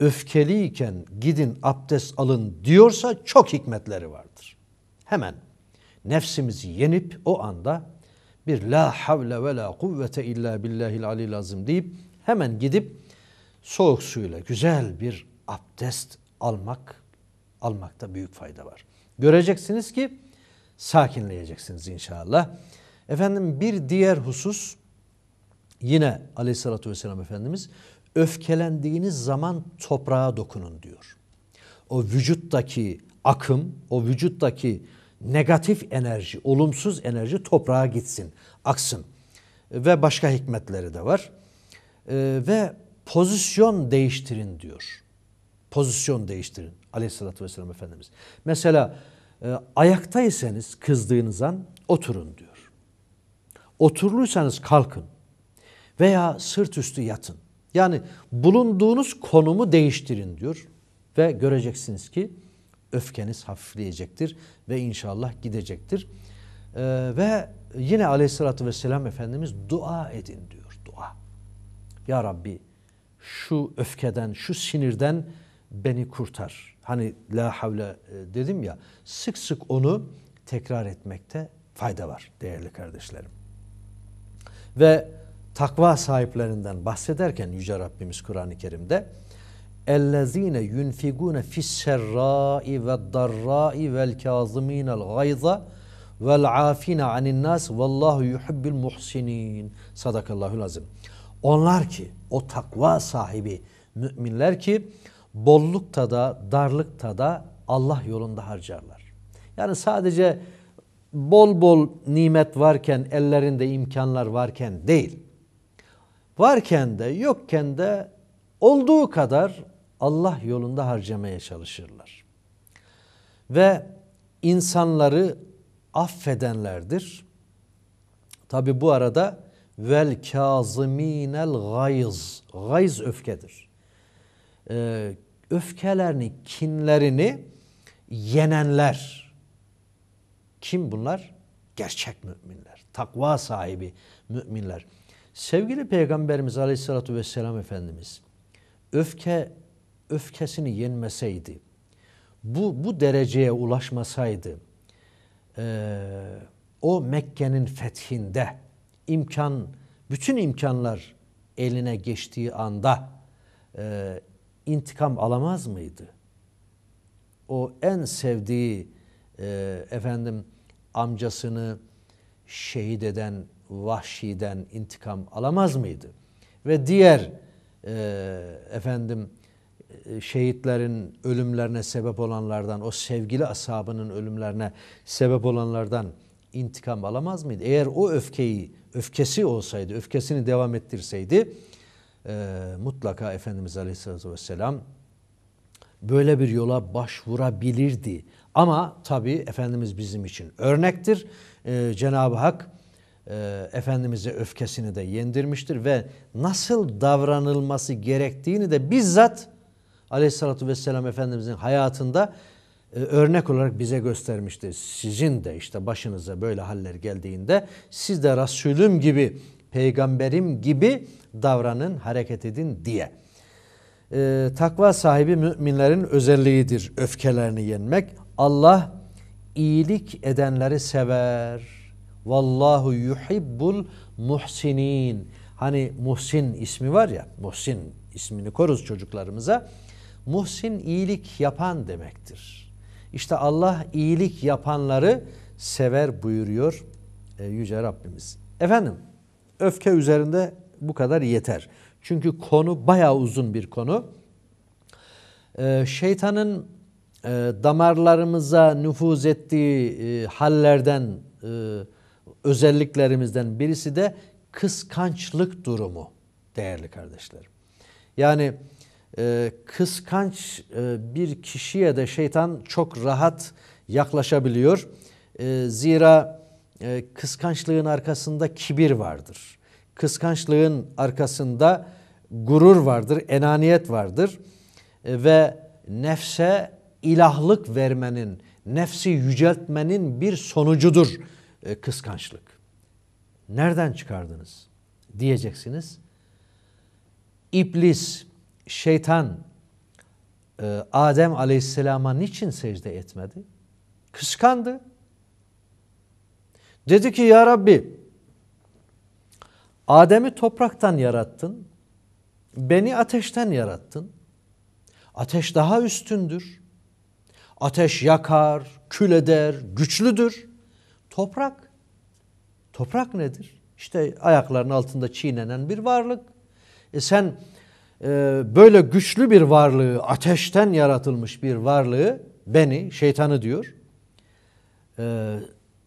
[SPEAKER 2] öfkeliyken gidin abdest alın diyorsa çok hikmetleri vardır. Hemen nefsimizi yenip o anda bir la havle ve la kuvvete illa billahil alil azim deyip Hemen gidip soğuk suyla güzel bir abdest almak almakta büyük fayda var. Göreceksiniz ki sakinleyeceksiniz inşallah. Efendim bir diğer husus yine aleyhissalatü vesselam Efendimiz öfkelendiğiniz zaman toprağa dokunun diyor. O vücuttaki akım, o vücuttaki negatif enerji, olumsuz enerji toprağa gitsin, aksın. Ve başka hikmetleri de var. Ee, ve pozisyon değiştirin diyor. Pozisyon değiştirin aleyhissalatü vesselam Efendimiz. Mesela e, ayaktaysanız kızdığınız an oturun diyor. Oturluysanız kalkın veya sırt üstü yatın. Yani bulunduğunuz konumu değiştirin diyor ve göreceksiniz ki öfkeniz hafifleyecektir ve inşallah gidecektir. Ee, ve yine aleyhissalatü vesselam Efendimiz dua edin diyor. Ya Rabbi şu öfkeden, şu sinirden beni kurtar. Hani la havle e, dedim ya sık sık onu tekrar etmekte fayda var değerli kardeşlerim. Ve takva sahiplerinden bahsederken Yüce Rabbimiz Kur'an-ı Kerim'de اَلَّذ۪ينَ يُنْفِقُونَ فِي السَّرَّاءِ وَالضَّرَّاءِ وَالْكَاظِم۪ينَ الْغَيْظَ وَالْعَافِينَ عَنِ النَّاسِ وَاللّٰهُ يُحِبِّ الْمُحْسِن۪ينَ Sadakallahül Azim. Onlar ki o takva sahibi müminler ki bollukta da darlıkta da Allah yolunda harcarlar. Yani sadece bol bol nimet varken, ellerinde imkanlar varken değil. Varken de yokken de olduğu kadar Allah yolunda harcamaya çalışırlar. Ve insanları affedenlerdir. Tabi bu arada vel kazimînel gayz. Gayz öfkedir. Ee, öfkelerini, kinlerini yenenler. Kim bunlar? Gerçek müminler. Takva sahibi müminler. Sevgili Peygamberimiz Aleyhisselatü Vesselam Efendimiz öfke öfkesini yenmeseydi, bu, bu dereceye ulaşmasaydı, e, o Mekke'nin fethinde imkan, bütün imkanlar eline geçtiği anda e, intikam alamaz mıydı? O en sevdiği e, efendim amcasını şehit eden vahşiden intikam alamaz mıydı? Ve diğer e, efendim e, şehitlerin ölümlerine sebep olanlardan, o sevgili ashabının ölümlerine sebep olanlardan intikam alamaz mıydı? Eğer o öfkeyi, öfkesi olsaydı, öfkesini devam ettirseydi e, mutlaka Efendimiz Aleyhisselatü Vesselam böyle bir yola başvurabilirdi. Ama tabii Efendimiz bizim için örnektir. E, Cenab-ı Hak e, Efendimiz'e öfkesini de yendirmiştir ve nasıl davranılması gerektiğini de bizzat Aleyhisselatü Vesselam Efendimiz'in hayatında e, örnek olarak bize göstermiştir. Sizin de işte başınıza böyle haller geldiğinde siz de Resulüm gibi, peygamberim gibi davranın, hareket edin diye. Ee, takva sahibi müminlerin özelliğidir öfkelerini yenmek. Allah iyilik edenleri sever. Vallahu yuhibbul muhsinin. Hani Muhsin ismi var ya, Muhsin ismini koruz çocuklarımıza. Muhsin iyilik yapan demektir. İşte Allah iyilik yapanları sever buyuruyor e, Yüce Rabbimiz. Efendim öfke üzerinde bu kadar yeter. Çünkü konu bayağı uzun bir konu. Ee, şeytanın e, damarlarımıza nüfuz ettiği e, hallerden, e, özelliklerimizden birisi de kıskançlık durumu değerli kardeşlerim. Yani e, kıskanç e, bir kişiye de şeytan çok rahat yaklaşabiliyor. E, zira e, kıskançlığın arkasında kibir vardır. Kıskançlığın arkasında gurur vardır, enaniyet vardır e, ve nefse ilahlık vermenin, nefsi yüceltmenin bir sonucudur e, kıskançlık. Nereden çıkardınız diyeceksiniz. İblis şeytan e, Adem Aleyhisselam'a niçin secde etmedi? Kıskandı. Dedi ki ya Rabbi Adem'i topraktan yarattın. Beni ateşten yarattın. Ateş daha üstündür. Ateş yakar, kül eder, güçlüdür. Toprak. Toprak nedir? İşte ayakların altında çiğnenen bir varlık. E sen ee, böyle güçlü bir varlığı, ateşten yaratılmış bir varlığı beni, şeytanı diyor. E,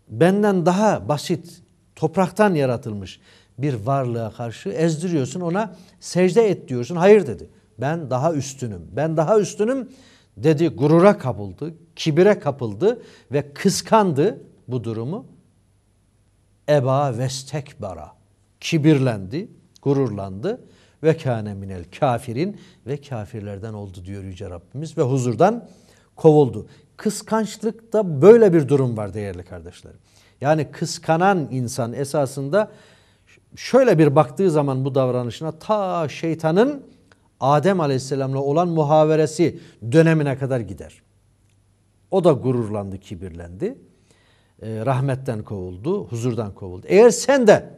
[SPEAKER 2] benden daha basit, topraktan yaratılmış bir varlığa karşı ezdiriyorsun ona secde et diyorsun. Hayır dedi. Ben daha üstünüm. Ben daha üstünüm dedi. Gurura kapıldı, kibire kapıldı ve kıskandı bu durumu. Eba vestekbara. Kibirlendi, gururlandı ve kâne minel kafirin ve kafirlerden oldu diyor Yüce Rabbimiz ve huzurdan kovuldu. Kıskançlıkta böyle bir durum var değerli kardeşlerim. Yani kıskanan insan esasında şöyle bir baktığı zaman bu davranışına ta şeytanın Adem Aleyhisselam'la olan muhaveresi dönemine kadar gider. O da gururlandı, kibirlendi. Ee, rahmetten kovuldu, huzurdan kovuldu. Eğer sen de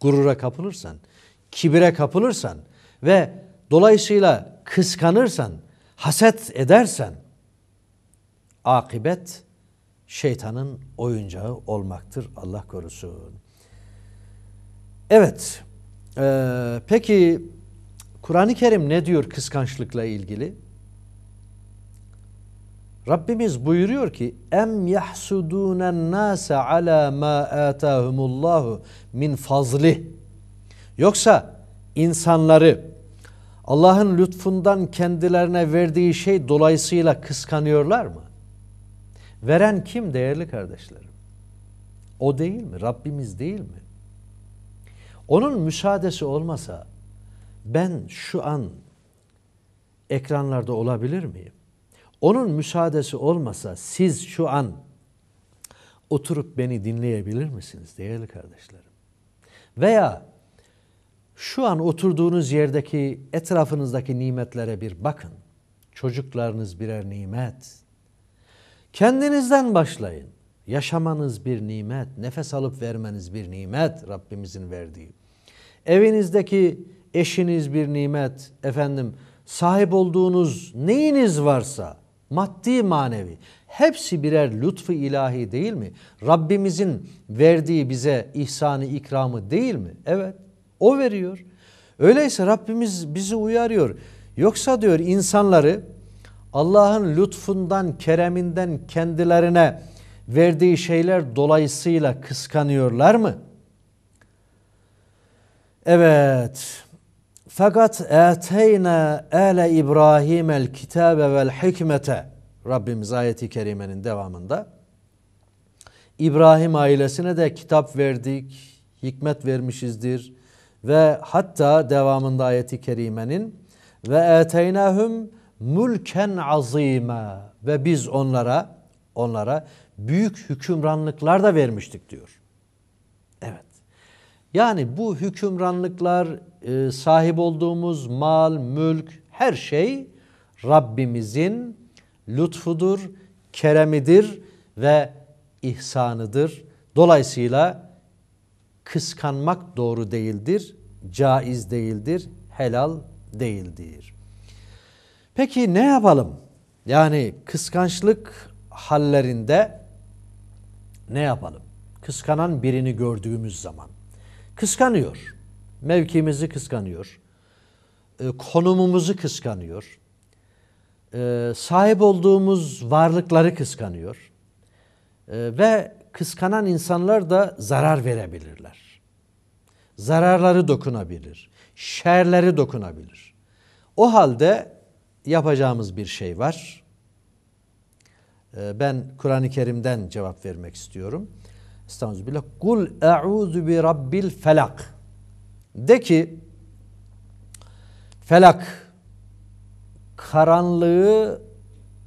[SPEAKER 2] gurura kapılırsan, kibire kapılırsan ve dolayısıyla kıskanırsan, haset edersen akibet şeytanın oyuncağı olmaktır Allah korusun. Evet, ee, peki Kur'an-ı Kerim ne diyor kıskançlıkla ilgili? Rabbimiz buyuruyor ki em yahsudun nase ala ma atahumullahu min fazlih Yoksa insanları Allah'ın lütfundan kendilerine verdiği şey dolayısıyla kıskanıyorlar mı? Veren kim değerli kardeşlerim? O değil mi? Rabbimiz değil mi? Onun müsaadesi olmasa ben şu an ekranlarda olabilir miyim? Onun müsaadesi olmasa siz şu an oturup beni dinleyebilir misiniz değerli kardeşlerim? Veya şu an oturduğunuz yerdeki etrafınızdaki nimetlere bir bakın. Çocuklarınız birer nimet. Kendinizden başlayın. Yaşamanız bir nimet, nefes alıp vermeniz bir nimet Rabbimizin verdiği. Evinizdeki eşiniz bir nimet, efendim sahip olduğunuz neyiniz varsa maddi manevi hepsi birer lütfu ilahi değil mi? Rabbimizin verdiği bize ihsanı ikramı değil mi? Evet. O veriyor. Öyleyse Rabbimiz bizi uyarıyor. Yoksa diyor insanları Allah'ın lütfundan, kereminden kendilerine verdiği şeyler dolayısıyla kıskanıyorlar mı? Evet. Fakat eteyna ele İbrahim el kitabe vel hikmete. Rabbimiz ayeti kerimenin devamında. İbrahim ailesine de kitap verdik, hikmet vermişizdir.'' Ve hatta devamında ayeti kerimenin ve eteynahum mulken azime ve biz onlara onlara büyük hükümranlıklar da vermiştik diyor. Evet. Yani bu hükümranlıklar e, sahip olduğumuz mal, mülk, her şey Rabbimizin lütfudur, keremidir ve ihsanıdır. Dolayısıyla kıskanmak doğru değildir, caiz değildir, helal değildir. Peki ne yapalım? Yani kıskançlık hallerinde ne yapalım? Kıskanan birini gördüğümüz zaman. Kıskanıyor. Mevkimizi kıskanıyor. E, konumumuzu kıskanıyor. E, sahip olduğumuz varlıkları kıskanıyor. E, ve kıskanan insanlar da zarar verebilirler. Zararları dokunabilir. Şerleri dokunabilir. O halde yapacağımız bir şey var. Ee, ben Kur'an-ı Kerim'den cevap vermek istiyorum. Estağfirullah. Kul e'ûzu bi rabbil felak. De ki felak karanlığı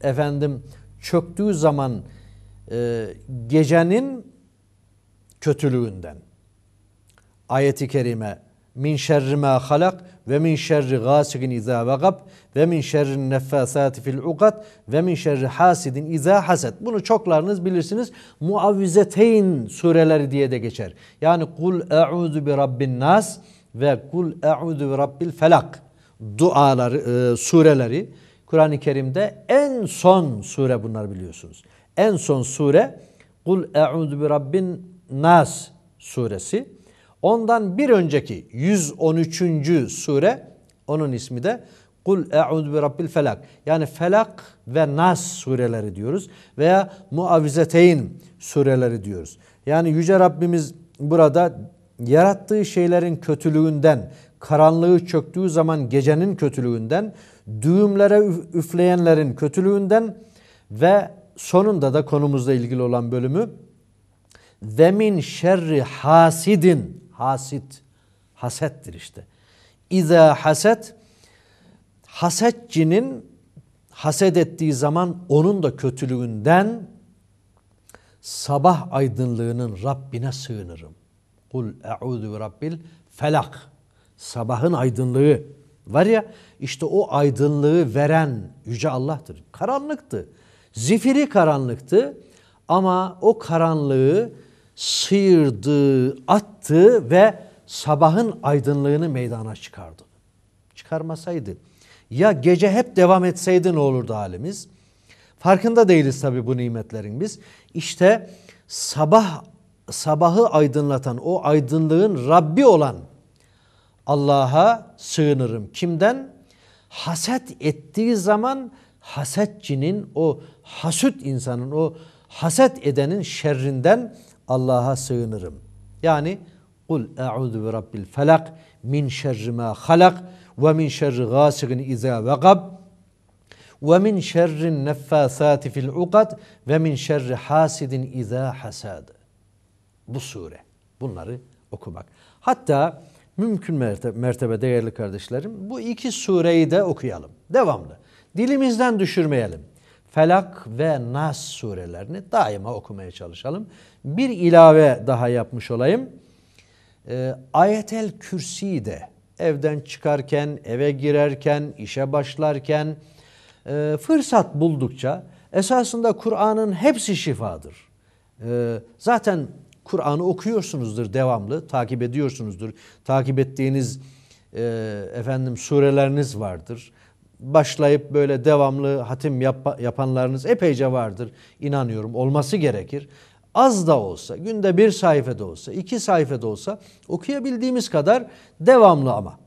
[SPEAKER 2] efendim çöktüğü zaman e, gecenin kötülüğünden. Ayeti kerime min şerri ma halak ve min şerri gasikin izâ vegab ve min şerri neffâsâti fil ukat ve min şerri hasidin izâ haset. Bunu çoklarınız bilirsiniz. Muavvizeteyn sureleri diye de geçer. Yani kul e'udu bi rabbin nas ve kul e'udu bi rabbil felak duaları, e, sureleri Kur'an-ı Kerim'de en son sure bunlar biliyorsunuz en son sure Kul e'udu bi rabbin nas suresi. Ondan bir önceki 113. sure onun ismi de Kul e'udu bi rabbil felak. Yani felak ve nas sureleri diyoruz veya muavizeteyn sureleri diyoruz. Yani Yüce Rabbimiz burada yarattığı şeylerin kötülüğünden, karanlığı çöktüğü zaman gecenin kötülüğünden, düğümlere üfleyenlerin kötülüğünden ve sonunda da konumuzla ilgili olan bölümü ve min şerri hasidin hasit hasettir işte. İza haset hasetçinin haset ettiği zaman onun da kötülüğünden sabah aydınlığının Rabbine sığınırım. Kul e'udu rabbil felak. Sabahın aydınlığı var ya işte o aydınlığı veren Yüce Allah'tır. Karanlıktı. Zifiri karanlıktı ama o karanlığı sıyırdı, attı ve sabahın aydınlığını meydana çıkardı. Çıkarmasaydı ya gece hep devam etseydi ne olurdu halimiz? Farkında değiliz tabii bu nimetlerin biz. İşte sabah sabahı aydınlatan o aydınlığın Rabbi olan Allah'a sığınırım. Kimden? Haset ettiği zaman hasetçinin o hasut insanın o haset edenin şerrinden Allah'a sığınırım. Yani kul e'udhu bi rabbil felak min şerri ma halak ve min şerri gâsigin izâ vegab ve min şerrin neffâsâti fil ukad ve min şerri hasidin izâ hasad. Bu sure. Bunları okumak. Hatta mümkün mertebe, mertebe değerli kardeşlerim bu iki sureyi de okuyalım. Devamlı dilimizden düşürmeyelim. Felak ve Nas surelerini daima okumaya çalışalım. Bir ilave daha yapmış olayım. E, Ayetel Kürsi de evden çıkarken, eve girerken, işe başlarken e, fırsat buldukça esasında Kur'an'ın hepsi şifadır. E, zaten Kur'an'ı okuyorsunuzdur devamlı, takip ediyorsunuzdur. Takip ettiğiniz e, efendim sureleriniz vardır başlayıp böyle devamlı hatim yap, yapanlarınız epeyce vardır. inanıyorum olması gerekir. Az da olsa, günde bir sayfa da olsa, iki sayfa da olsa okuyabildiğimiz kadar devamlı ama.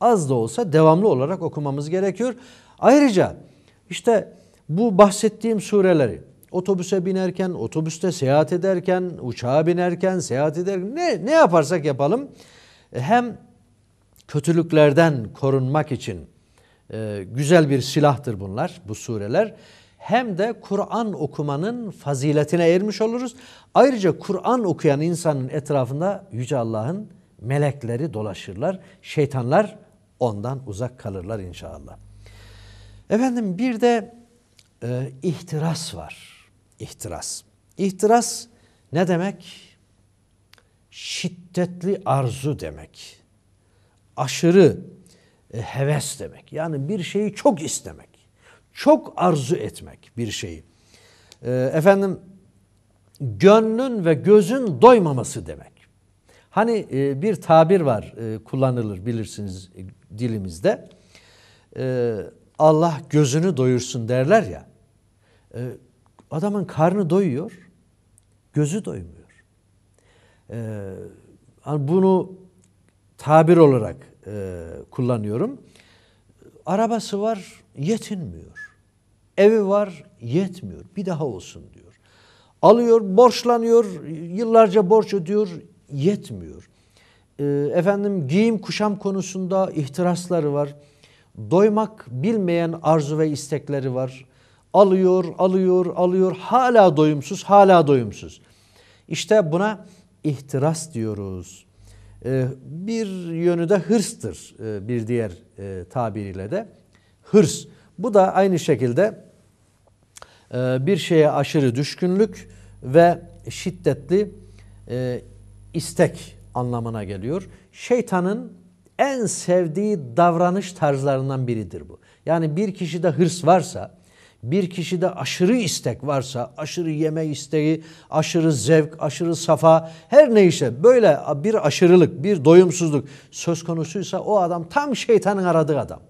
[SPEAKER 2] Az da olsa devamlı olarak okumamız gerekiyor. Ayrıca işte bu bahsettiğim sureleri otobüse binerken, otobüste seyahat ederken, uçağa binerken, seyahat ederken ne, ne yaparsak yapalım hem kötülüklerden korunmak için e, güzel bir silahtır bunlar, bu sureler. Hem de Kur'an okumanın faziletine ermiş oluruz. Ayrıca Kur'an okuyan insanın etrafında Yüce Allah'ın melekleri dolaşırlar. Şeytanlar ondan uzak kalırlar inşallah. Efendim bir de e, ihtiras var. İhtiras. İhtiras ne demek? Şiddetli arzu demek. Aşırı e, heves demek. Yani bir şeyi çok istemek. Çok arzu etmek bir şeyi. E, efendim gönlün ve gözün doymaması demek. Hani e, bir tabir var kullanılır bilirsiniz dilimizde. Allah gözünü doyursun derler ya. Adamın karnı doyuyor, gözü doymuyor. Hani bunu tabir olarak e, kullanıyorum. Arabası var, yetinmiyor. Evi var, yetmiyor. Bir daha olsun diyor. Alıyor, borçlanıyor, yıllarca borç ödüyor, yetmiyor. E, efendim giyim kuşam konusunda ihtirasları var. Doymak bilmeyen arzu ve istekleri var. Alıyor, alıyor, alıyor. Hala doyumsuz, hala doyumsuz. İşte buna ihtiras diyoruz. Ee, bir yönü de hırstır e, bir diğer e, tabiriyle de. Hırs. Bu da aynı şekilde e, bir şeye aşırı düşkünlük ve şiddetli istek anlamına geliyor. Şeytanın en sevdiği davranış tarzlarından biridir bu. Yani bir kişide hırs varsa, bir kişide aşırı istek varsa, aşırı yeme isteği, aşırı zevk, aşırı safa, her neyse böyle bir aşırılık, bir doyumsuzluk söz konusuysa o adam tam şeytanın aradığı adam.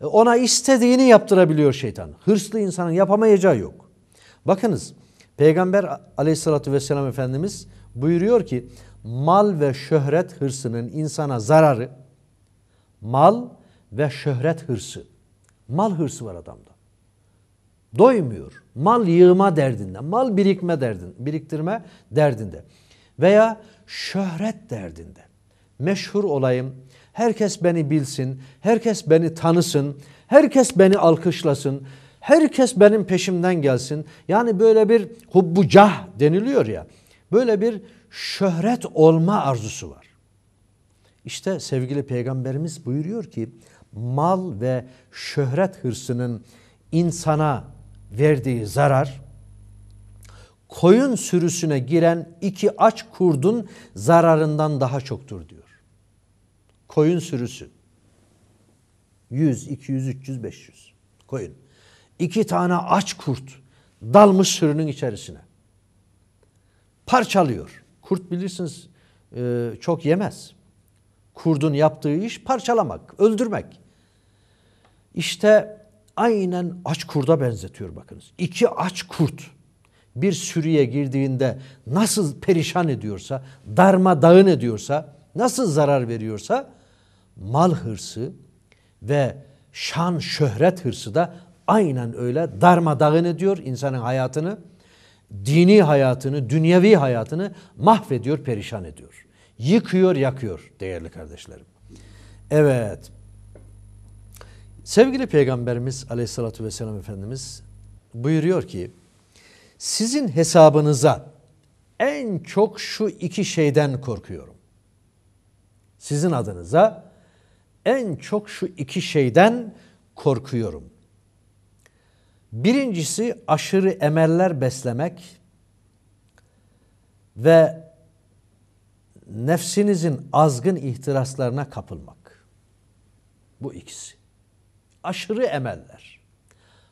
[SPEAKER 2] E, ona istediğini yaptırabiliyor şeytan. Hırslı insanın yapamayacağı yok. Bakınız Peygamber aleyhissalatü vesselam Efendimiz buyuruyor ki mal ve şöhret hırsının insana zararı mal ve şöhret hırsı. Mal hırsı var adamda. Doymuyor. Mal yığma derdinde, mal birikme derdin, biriktirme derdinde veya şöhret derdinde. Meşhur olayım, herkes beni bilsin, herkes beni tanısın, herkes beni alkışlasın, herkes benim peşimden gelsin. Yani böyle bir hubbucah deniliyor ya, böyle bir şöhret olma arzusu var. İşte sevgili peygamberimiz buyuruyor ki mal ve şöhret hırsının insana verdiği zarar, koyun sürüsüne giren iki aç kurdun zararından daha çoktur diyor. Koyun sürüsü. 100, 200, 300, 500 koyun. İki tane aç kurt dalmış sürünün içerisine. Parçalıyor. Kurt bilirsiniz e, çok yemez. Kurdun yaptığı iş parçalamak, öldürmek. İşte aynen aç kurda benzetiyor bakınız. İki aç kurt bir sürüye girdiğinde nasıl perişan ediyorsa, darma dağın ediyorsa, nasıl zarar veriyorsa mal hırsı ve şan şöhret hırsı da aynen öyle darma dağın ediyor insanın hayatını, dini hayatını, dünyevi hayatını mahvediyor, perişan ediyor. Yıkıyor, yakıyor değerli kardeşlerim. Evet, Sevgili Peygamberimiz aleyhissalatü vesselam Efendimiz buyuruyor ki sizin hesabınıza en çok şu iki şeyden korkuyorum. Sizin adınıza en çok şu iki şeyden korkuyorum. Birincisi aşırı emeller beslemek ve nefsinizin azgın ihtiraslarına kapılmak. Bu ikisi aşırı emeller.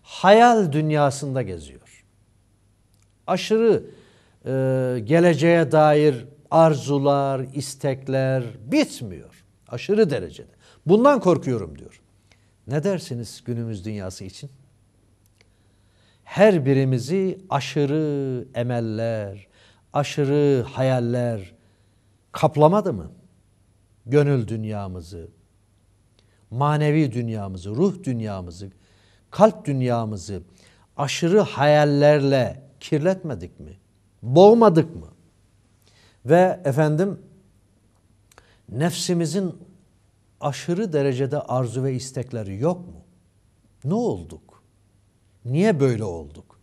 [SPEAKER 2] Hayal dünyasında geziyor. Aşırı e, geleceğe dair arzular, istekler bitmiyor. Aşırı derecede. Bundan korkuyorum diyor. Ne dersiniz günümüz dünyası için? Her birimizi aşırı emeller, aşırı hayaller kaplamadı mı? Gönül dünyamızı, manevi dünyamızı, ruh dünyamızı, kalp dünyamızı aşırı hayallerle kirletmedik mi? Boğmadık mı? Ve efendim nefsimizin aşırı derecede arzu ve istekleri yok mu? Ne olduk? Niye böyle olduk?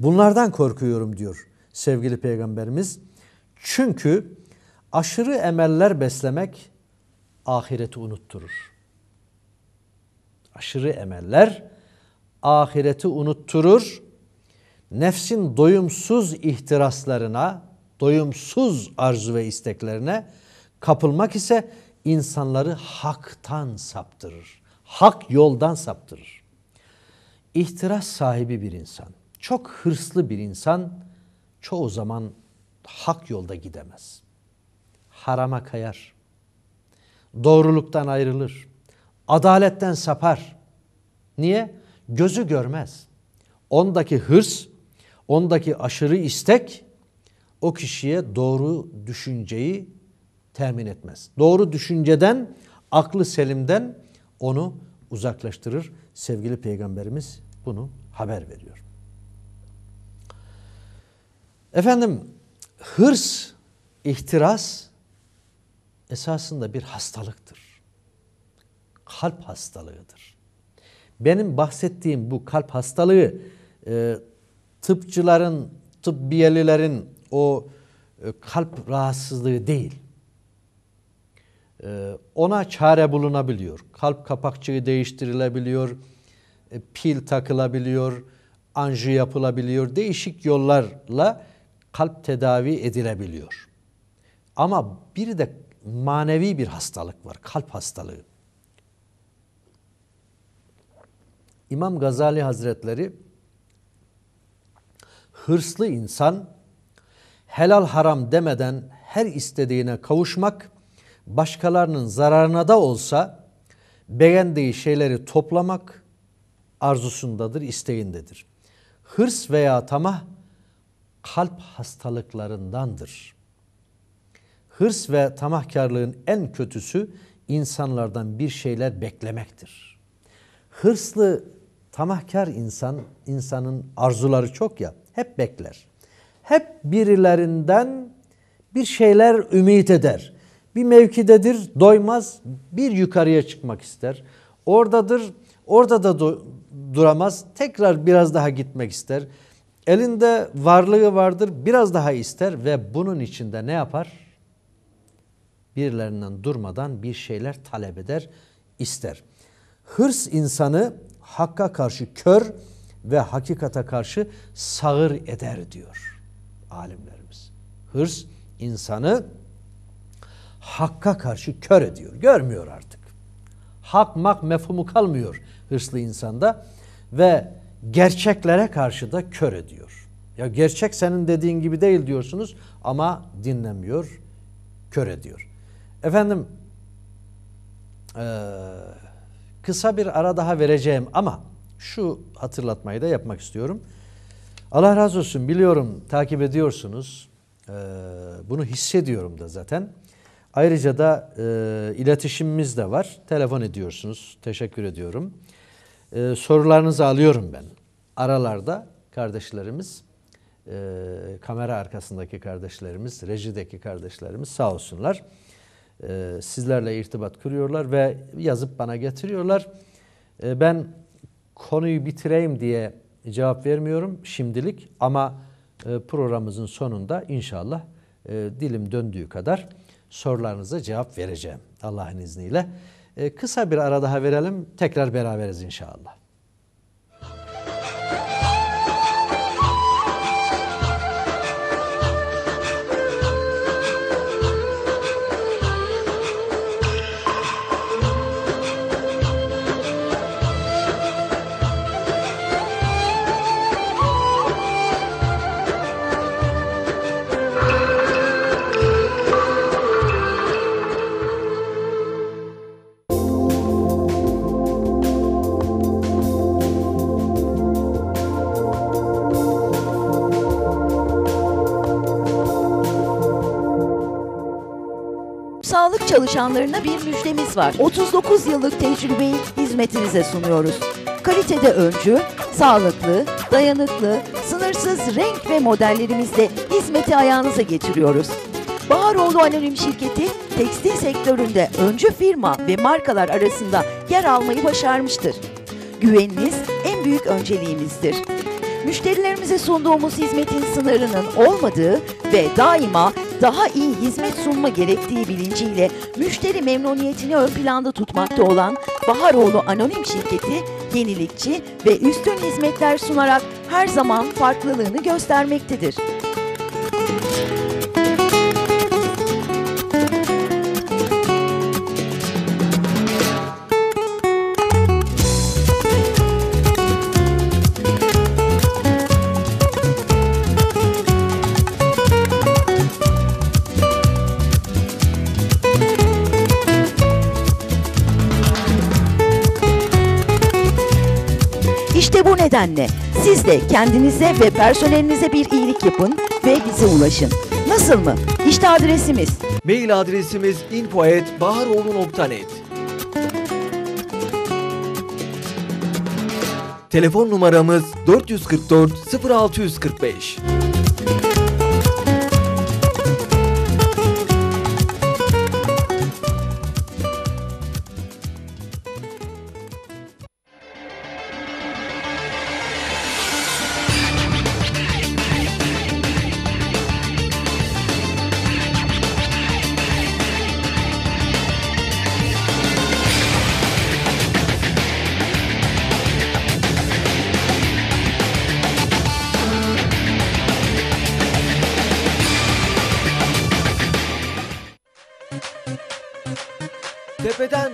[SPEAKER 2] Bunlardan korkuyorum diyor sevgili peygamberimiz. Çünkü aşırı emeller beslemek ahireti unutturur aşırı emeller ahireti unutturur. Nefsin doyumsuz ihtiraslarına, doyumsuz arzu ve isteklerine kapılmak ise insanları haktan saptırır. Hak yoldan saptırır. İhtiras sahibi bir insan, çok hırslı bir insan çoğu zaman hak yolda gidemez. Harama kayar. Doğruluktan ayrılır. Adaletten sapar. Niye? Gözü görmez. Ondaki hırs, ondaki aşırı istek o kişiye doğru düşünceyi temin etmez. Doğru düşünceden, aklı selimden onu uzaklaştırır. Sevgili Peygamberimiz bunu haber veriyor. Efendim hırs, ihtiras esasında bir hastalıktır kalp hastalığıdır. Benim bahsettiğim bu kalp hastalığı e, tıpçıların, tıbbiyelilerin o e, kalp rahatsızlığı değil. E, ona çare bulunabiliyor. Kalp kapakçığı değiştirilebiliyor, e, pil takılabiliyor, anji yapılabiliyor. Değişik yollarla kalp tedavi edilebiliyor. Ama bir de manevi bir hastalık var, kalp hastalığı. İmam Gazali Hazretleri hırslı insan helal haram demeden her istediğine kavuşmak, başkalarının zararına da olsa beğendiği şeyleri toplamak arzusundadır, isteğindedir. Hırs veya tamah kalp hastalıklarındandır. Hırs ve tamahkarlığın en kötüsü insanlardan bir şeyler beklemektir. Hırslı Tamahkar insan, insanın arzuları çok ya, hep bekler. Hep birilerinden bir şeyler ümit eder. Bir mevkidedir, doymaz, bir yukarıya çıkmak ister. Oradadır, orada da duramaz, tekrar biraz daha gitmek ister. Elinde varlığı vardır, biraz daha ister ve bunun içinde ne yapar? Birilerinden durmadan bir şeyler talep eder, ister. Hırs insanı hakka karşı kör ve hakikata karşı sağır eder diyor alimlerimiz. Hırs insanı hakka karşı kör ediyor. Görmüyor artık. Hak mak mefhumu kalmıyor hırslı insanda ve gerçeklere karşı da kör ediyor. Ya gerçek senin dediğin gibi değil diyorsunuz ama dinlemiyor, kör ediyor. Efendim ee, kısa bir ara daha vereceğim ama şu hatırlatmayı da yapmak istiyorum. Allah razı olsun biliyorum takip ediyorsunuz. Ee, bunu hissediyorum da zaten. Ayrıca da e, iletişimimiz de var. Telefon ediyorsunuz. Teşekkür ediyorum. Ee, sorularınızı alıyorum ben. Aralarda kardeşlerimiz, e, kamera arkasındaki kardeşlerimiz, rejideki kardeşlerimiz sağ olsunlar e, sizlerle irtibat kuruyorlar ve yazıp bana getiriyorlar. E, ben konuyu bitireyim diye cevap vermiyorum şimdilik ama e, programımızın sonunda inşallah e, dilim döndüğü kadar sorularınıza cevap vereceğim Allah'ın izniyle. E, kısa bir ara daha verelim tekrar beraberiz inşallah.
[SPEAKER 3] çalışanlarına bir müjdemiz var. 39 yıllık tecrübeyi hizmetinize sunuyoruz. Kalitede öncü, sağlıklı, dayanıklı, sınırsız renk ve modellerimizle hizmeti ayağınıza getiriyoruz. Baharoğlu Anonim Şirketi tekstil sektöründe öncü firma ve markalar arasında yer almayı başarmıştır. Güveniniz en büyük önceliğimizdir. Müşterilerimize sunduğumuz hizmetin sınırının olmadığı ve daima daha iyi hizmet sunma gerektiği bilinciyle müşteri memnuniyetini ön planda tutmakta olan Baharoğlu Anonim Şirketi yenilikçi ve üstün hizmetler sunarak her zaman farklılığını göstermektedir. nedenle siz de kendinize ve personelinize bir iyilik yapın ve bize ulaşın. Nasıl mı? İşte adresimiz. Mail
[SPEAKER 4] adresimiz info@baharoğlu.net. Telefon numaramız 444 0645.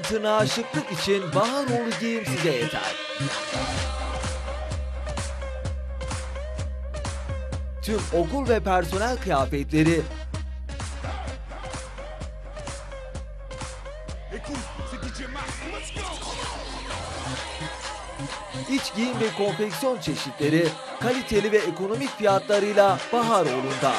[SPEAKER 4] tırnağa şıklık için Baharoğlu giyim size yeter. Tüm okul ve personel kıyafetleri iç giyim ve konfeksiyon çeşitleri kaliteli ve ekonomik fiyatlarıyla Baharoğlu'nda.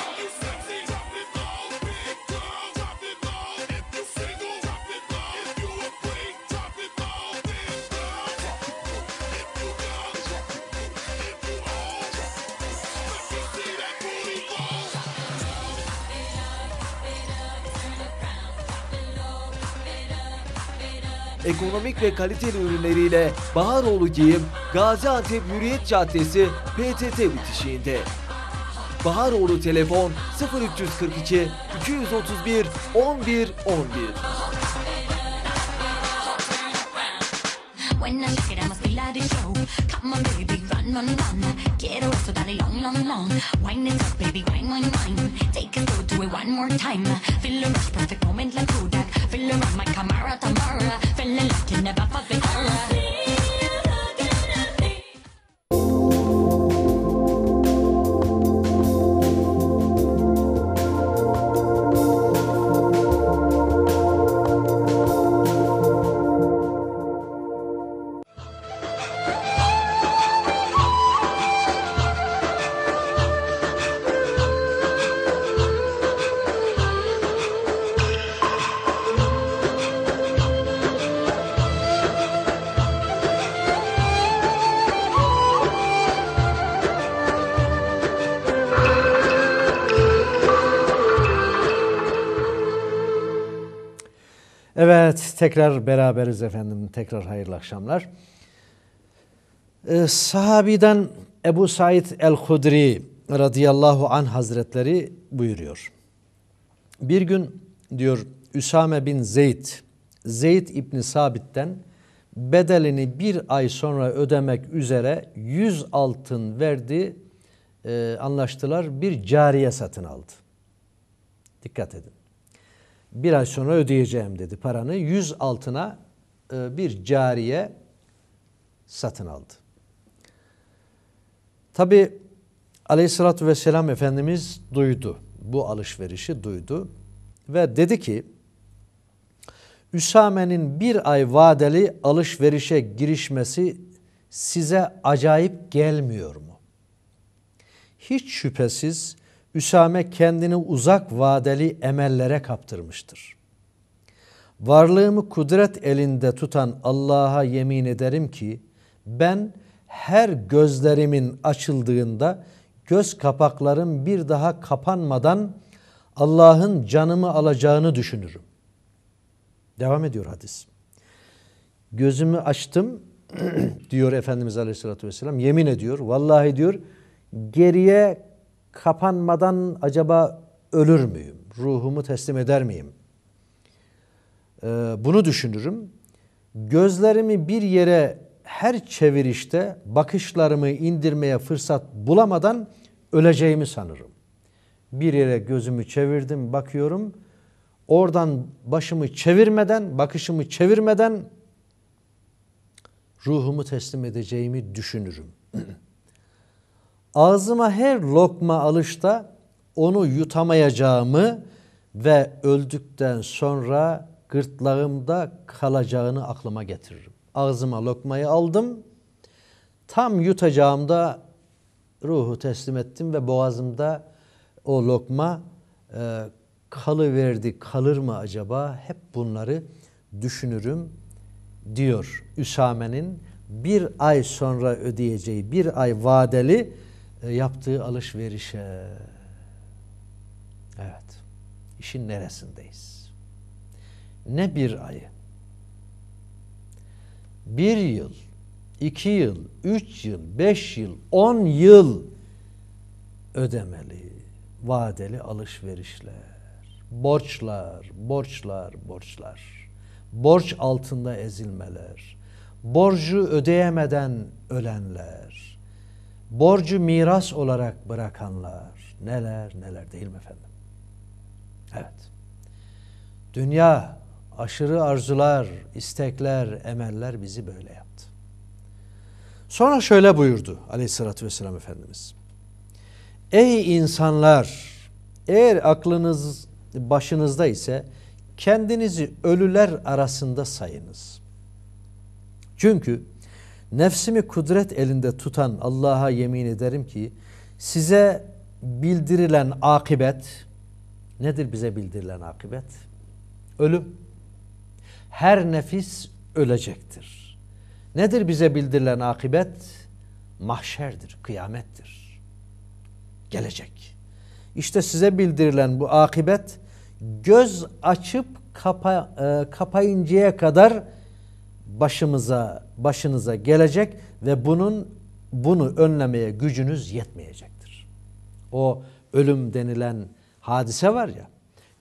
[SPEAKER 4] ekonomik ve kaliteli ürünleriyle Baharoğlu Giyim, Gaziantep Hürriyet Caddesi PTT bitişiğinde. Baharoğlu telefon 0342 231 11
[SPEAKER 5] 11. let it show. Come on, baby, run, run, run. Get away so daddy long, long, long. Wind it up, baby, wind, wind, wind. Take a go, do it one more time. Feel the rush, perfect moment like Kodak. Feel around my camera, Feel the like you never fucking error.
[SPEAKER 2] tekrar beraberiz efendim. Tekrar hayırlı akşamlar. Ee, sahabiden Ebu Said el-Hudri radıyallahu anh hazretleri buyuruyor. Bir gün diyor Üsame bin Zeyd, Zeyd İbni Sabit'ten bedelini bir ay sonra ödemek üzere 100 altın verdi, e, anlaştılar bir cariye satın aldı. Dikkat edin bir ay sonra ödeyeceğim dedi paranı. 100 altına e, bir cariye satın aldı. Tabi aleyhissalatü vesselam Efendimiz duydu. Bu alışverişi duydu. Ve dedi ki Üsame'nin bir ay vadeli alışverişe girişmesi size acayip gelmiyor mu? Hiç şüphesiz Üsame kendini uzak vadeli emellere kaptırmıştır. Varlığımı kudret elinde tutan Allah'a yemin ederim ki ben her gözlerimin açıldığında göz kapaklarım bir daha kapanmadan Allah'ın canımı alacağını düşünürüm. Devam ediyor hadis. Gözümü açtım <clears throat> diyor Efendimiz Aleyhisselatü Vesselam. Yemin ediyor. Vallahi diyor geriye kapanmadan acaba ölür müyüm? Ruhumu teslim eder miyim? Ee, bunu düşünürüm. Gözlerimi bir yere her çevirişte bakışlarımı indirmeye fırsat bulamadan öleceğimi sanırım. Bir yere gözümü çevirdim, bakıyorum. Oradan başımı çevirmeden, bakışımı çevirmeden ruhumu teslim edeceğimi düşünürüm. <clears throat> ağzıma her lokma alışta onu yutamayacağımı ve öldükten sonra gırtlağımda kalacağını aklıma getiririm. Ağzıma lokmayı aldım. Tam yutacağımda ruhu teslim ettim ve boğazımda o lokma e, kalıverdi, kalır mı acaba? Hep bunları düşünürüm diyor Üsame'nin bir ay sonra ödeyeceği bir ay vadeli e, yaptığı alışverişe. Evet. İşin neresindeyiz? Ne bir ayı, bir yıl, iki yıl, üç yıl, beş yıl, on yıl ödemeli, vadeli alışverişler, borçlar, borçlar, borçlar, borç altında ezilmeler, borcu ödeyemeden ölenler, borcu miras olarak bırakanlar neler neler değil mi efendim? Evet. Dünya, aşırı arzular, istekler, emeller bizi böyle yaptı. Sonra şöyle buyurdu aleyhissalatü vesselam Efendimiz. Ey insanlar! Eğer aklınız başınızda ise kendinizi ölüler arasında sayınız. Çünkü Nefsimi kudret elinde tutan Allah'a yemin ederim ki size bildirilen akibet nedir bize bildirilen akibet? Ölüm. Her nefis ölecektir. Nedir bize bildirilen akibet? Mahşerdir, kıyamettir. Gelecek. İşte size bildirilen bu akibet göz açıp kapa, e, kapayıncaya kadar başımıza, başınıza gelecek ve bunun bunu önlemeye gücünüz yetmeyecektir. O ölüm denilen hadise var ya,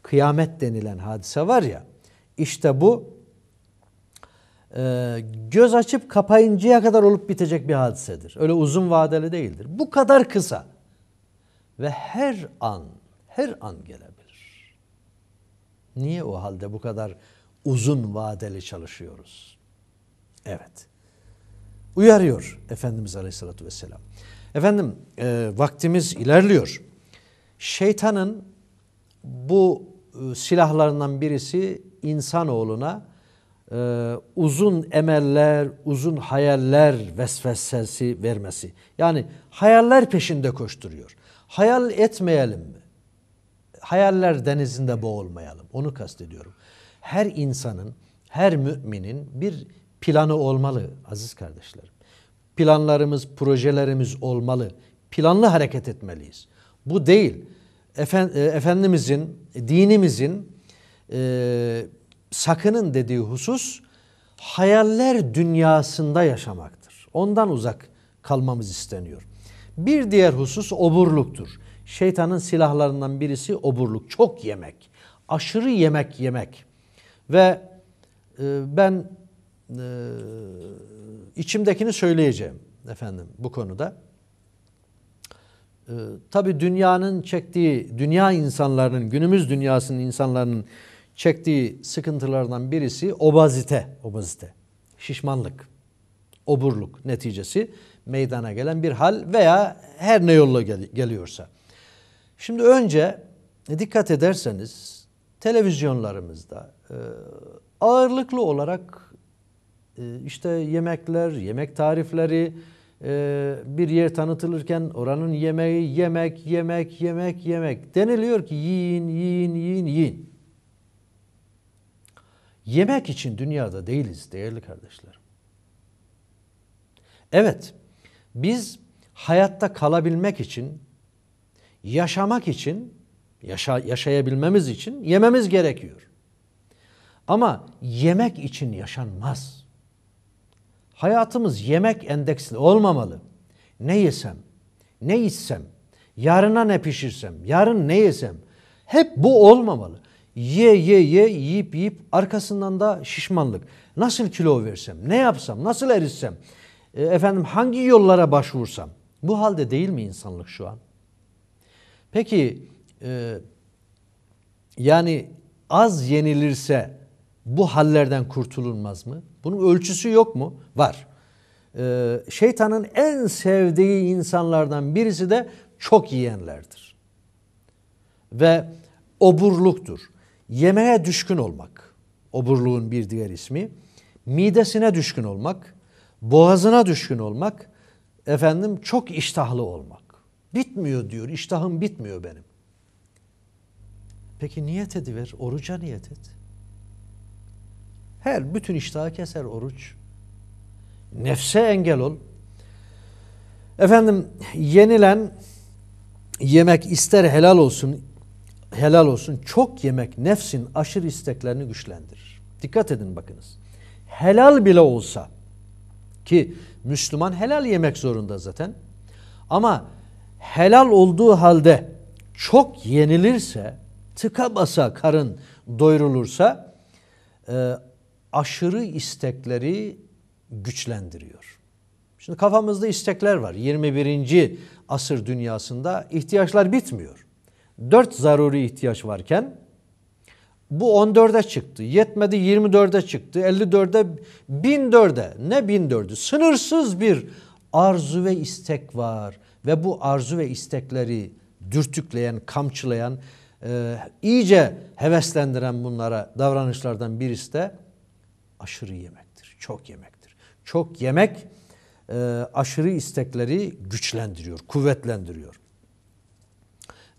[SPEAKER 2] kıyamet denilen hadise var ya, işte bu e, göz açıp kapayıncaya kadar olup bitecek bir hadisedir. Öyle uzun vadeli değildir. Bu kadar kısa ve her an, her an gelebilir. Niye o halde bu kadar uzun vadeli çalışıyoruz? Evet. Uyarıyor Efendimiz Aleyhisselatü Vesselam. Efendim e, vaktimiz ilerliyor. Şeytanın bu e, silahlarından birisi insanoğluna e, uzun emeller, uzun hayaller vesvesesi vermesi. Yani hayaller peşinde koşturuyor. Hayal etmeyelim mi? Hayaller denizinde boğulmayalım. Onu kastediyorum. Her insanın, her müminin bir planı olmalı aziz kardeşlerim. Planlarımız, projelerimiz olmalı. Planlı hareket etmeliyiz. Bu değil. E, Efendimizin, dinimizin e, sakının dediği husus hayaller dünyasında yaşamaktır. Ondan uzak kalmamız isteniyor. Bir diğer husus oburluktur. Şeytanın silahlarından birisi oburluk. Çok yemek. Aşırı yemek yemek. Ve e, ben e, içimdekini söyleyeceğim efendim bu konuda. E, ee, Tabi dünyanın çektiği, dünya insanların günümüz dünyasının insanların çektiği sıkıntılardan birisi obazite, obazite, şişmanlık, oburluk neticesi meydana gelen bir hal veya her ne yolla gel geliyorsa. Şimdi önce e, dikkat ederseniz televizyonlarımızda e, ağırlıklı olarak ee, işte yemekler, yemek tarifleri, e, bir yer tanıtılırken oranın yemeği yemek, yemek, yemek, yemek deniliyor ki yiyin, yiyin, yiyin, yiyin. Yemek için dünyada değiliz değerli kardeşlerim. Evet, biz hayatta kalabilmek için, yaşamak için, yaşa, yaşayabilmemiz için yememiz gerekiyor. Ama yemek için yaşanmaz. Hayatımız yemek endeksli olmamalı. Ne yesem, ne içsem, yarına ne pişirsem, yarın ne yesem hep bu olmamalı. Ye ye ye yiyip yiyip arkasından da şişmanlık. Nasıl kilo versem, ne yapsam, nasıl eritsem, e, efendim hangi yollara başvursam. Bu halde değil mi insanlık şu an? Peki e, yani az yenilirse bu hallerden kurtulunmaz mı? Bunun ölçüsü yok mu? Var. Ee, şeytanın en sevdiği insanlardan birisi de çok yiyenlerdir. Ve oburluktur. Yemeğe düşkün olmak. Oburluğun bir diğer ismi. Midesine düşkün olmak. Boğazına düşkün olmak. Efendim çok iştahlı olmak. Bitmiyor diyor. İştahım bitmiyor benim. Peki niyet ediver. Oruca niyet et. Her bütün iştahı keser oruç. Nefse engel ol. Efendim yenilen yemek ister helal olsun, helal olsun. Çok yemek nefsin aşırı isteklerini güçlendirir. Dikkat edin bakınız. Helal bile olsa ki Müslüman helal yemek zorunda zaten. Ama helal olduğu halde çok yenilirse, tıka basa karın doyurulursa e, aşırı istekleri güçlendiriyor. Şimdi kafamızda istekler var. 21. asır dünyasında ihtiyaçlar bitmiyor. 4 zaruri ihtiyaç varken bu 14'e çıktı. Yetmedi 24'e çıktı. 54'e 1004'e ne 1004'ü sınırsız bir arzu ve istek var. Ve bu arzu ve istekleri dürtükleyen, kamçılayan, e, iyice heveslendiren bunlara davranışlardan birisi de aşırı yemektir. Çok yemektir. Çok yemek e, aşırı istekleri güçlendiriyor, kuvvetlendiriyor.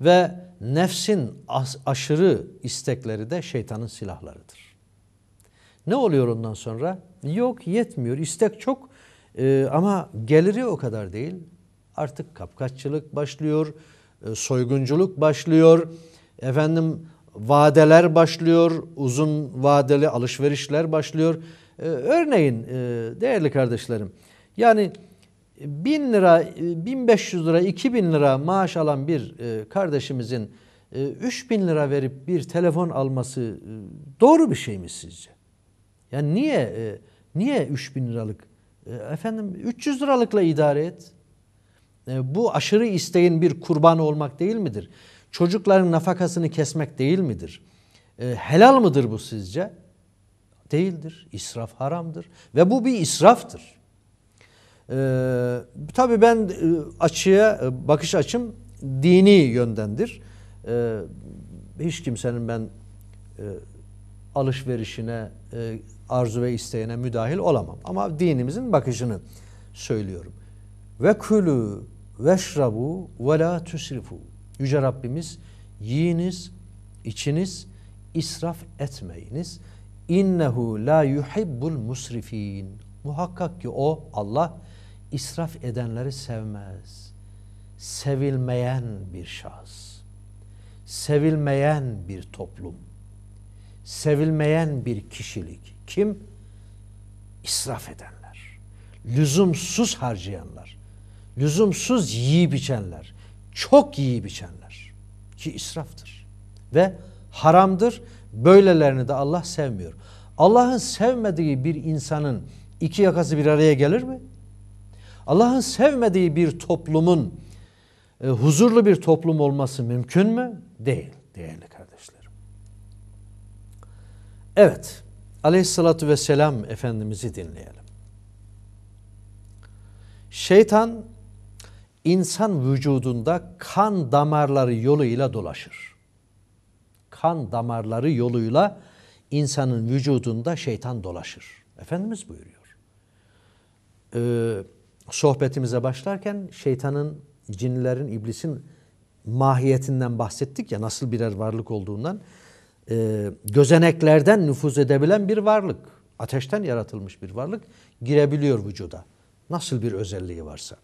[SPEAKER 2] Ve nefsin as, aşırı istekleri de şeytanın silahlarıdır. Ne oluyor ondan sonra? Yok yetmiyor, İstek çok e, ama geliri o kadar değil. Artık kapkaççılık başlıyor, e, soygunculuk başlıyor, efendim vadeler başlıyor, uzun vadeli alışverişler başlıyor. Ee, örneğin e, değerli kardeşlerim, yani 1000 e, lira, 1500 e, lira, 2000 lira maaş alan bir kardeşimizin 3000 lira verip bir telefon alması doğru bir şey mi sizce? Yani niye niye 3000 liralık efendim 300 liralıkla idare et? bu aşırı isteğin bir kurbanı olmak değil midir? çocukların nafakasını kesmek değil midir? E, helal mıdır bu sizce? Değildir. İsraf haramdır. Ve bu bir israftır. E, tabii ben e, açıya, e, bakış açım dini yöndendir. E, hiç kimsenin ben e, alışverişine, e, arzu ve isteğine müdahil olamam. Ama dinimizin bakışını söylüyorum. Ve külü veşrabu ve la tüsrifu. Yüce Rabbimiz yiyiniz, içiniz, israf etmeyiniz. İnnehu la yuhibbul musrifin. Muhakkak ki o Allah israf edenleri sevmez. Sevilmeyen bir şahıs. Sevilmeyen bir toplum. Sevilmeyen bir kişilik. Kim? İsraf edenler. Lüzumsuz harcayanlar. Lüzumsuz yiyip içenler çok iyi içenler ki israftır ve haramdır. Böylelerini de Allah sevmiyor. Allah'ın sevmediği bir insanın iki yakası bir araya gelir mi? Allah'ın sevmediği bir toplumun e, huzurlu bir toplum olması mümkün mü? Değil değerli kardeşlerim. Evet, aleyhissalatü vesselam Efendimiz'i dinleyelim. Şeytan insan vücudunda kan damarları yoluyla dolaşır. Kan damarları yoluyla insanın vücudunda şeytan dolaşır. Efendimiz buyuruyor. Ee, sohbetimize başlarken şeytanın, cinlerin, iblisin mahiyetinden bahsettik ya nasıl birer varlık olduğundan. Ee, gözeneklerden nüfuz edebilen bir varlık. Ateşten yaratılmış bir varlık girebiliyor vücuda. Nasıl bir özelliği varsa.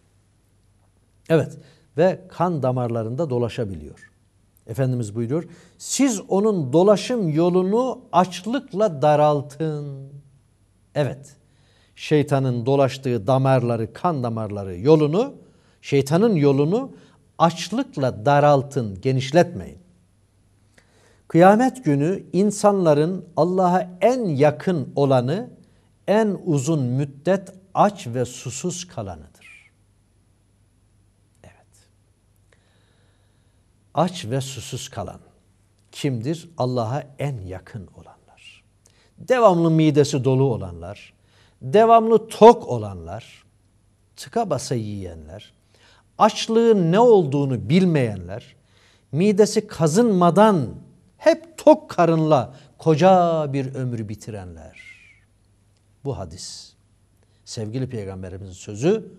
[SPEAKER 2] Evet ve kan damarlarında dolaşabiliyor. Efendimiz buyuruyor. Siz onun dolaşım yolunu açlıkla daraltın. Evet. Şeytanın dolaştığı damarları, kan damarları yolunu, şeytanın yolunu açlıkla daraltın, genişletmeyin. Kıyamet günü insanların Allah'a en yakın olanı en uzun müddet aç ve susuz kalanı. aç ve susuz kalan kimdir? Allah'a en yakın olanlar. Devamlı midesi dolu olanlar, devamlı tok olanlar, tıka basa yiyenler, açlığın ne olduğunu bilmeyenler, midesi kazınmadan hep tok karınla koca bir ömrü bitirenler. Bu hadis. Sevgili peygamberimizin sözü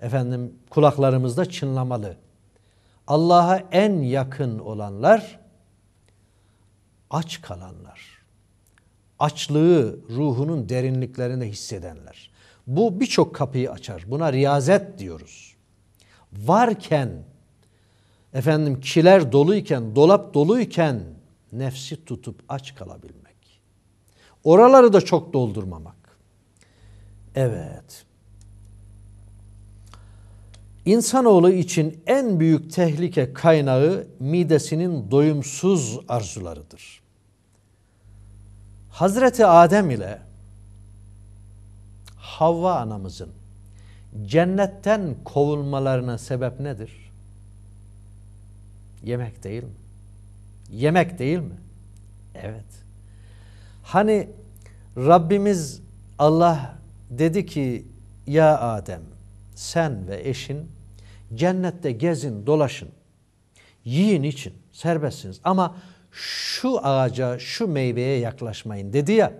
[SPEAKER 2] efendim kulaklarımızda çınlamalı. Allah'a en yakın olanlar aç kalanlar. Açlığı ruhunun derinliklerinde hissedenler. Bu birçok kapıyı açar. Buna riyazet diyoruz. Varken efendim kiler doluyken, dolap doluyken nefsi tutup aç kalabilmek. Oraları da çok doldurmamak. Evet. İnsanoğlu için en büyük tehlike kaynağı midesinin doyumsuz arzularıdır. Hazreti Adem ile Havva anamızın cennetten kovulmalarına sebep nedir? Yemek değil mi? Yemek değil mi? Evet. Hani Rabbimiz Allah dedi ki ya Adem sen ve eşin Cennette gezin, dolaşın. Yiyin için serbestsiniz ama şu ağaca, şu meyveye yaklaşmayın dedi ya.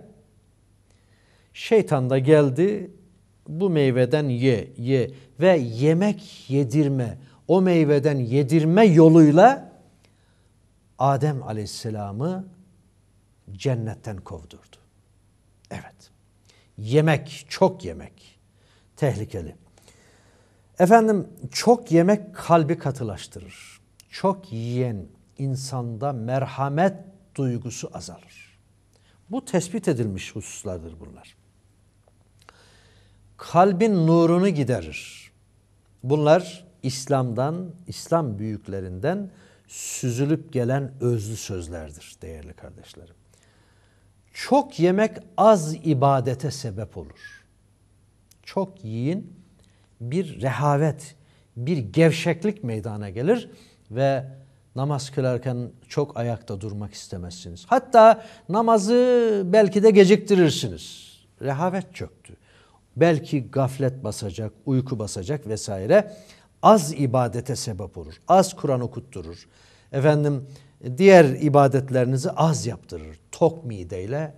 [SPEAKER 2] Şeytan da geldi, bu meyveden ye, ye ve yemek yedirme, o meyveden yedirme yoluyla Adem Aleyhisselam'ı cennetten kovdurdu. Evet. Yemek, çok yemek tehlikeli. Efendim çok yemek kalbi katılaştırır. Çok yiyen insanda merhamet duygusu azalır. Bu tespit edilmiş hususlardır bunlar. Kalbin nurunu giderir. Bunlar İslam'dan, İslam büyüklerinden süzülüp gelen özlü sözlerdir değerli kardeşlerim. Çok yemek az ibadete sebep olur. Çok yiyin, bir rehavet, bir gevşeklik meydana gelir ve namaz kılarken çok ayakta durmak istemezsiniz. Hatta namazı belki de geciktirirsiniz. Rehavet çöktü. Belki gaflet basacak, uyku basacak vesaire. Az ibadete sebep olur. Az Kur'an okutturur. Efendim diğer ibadetlerinizi az yaptırır. Tok mideyle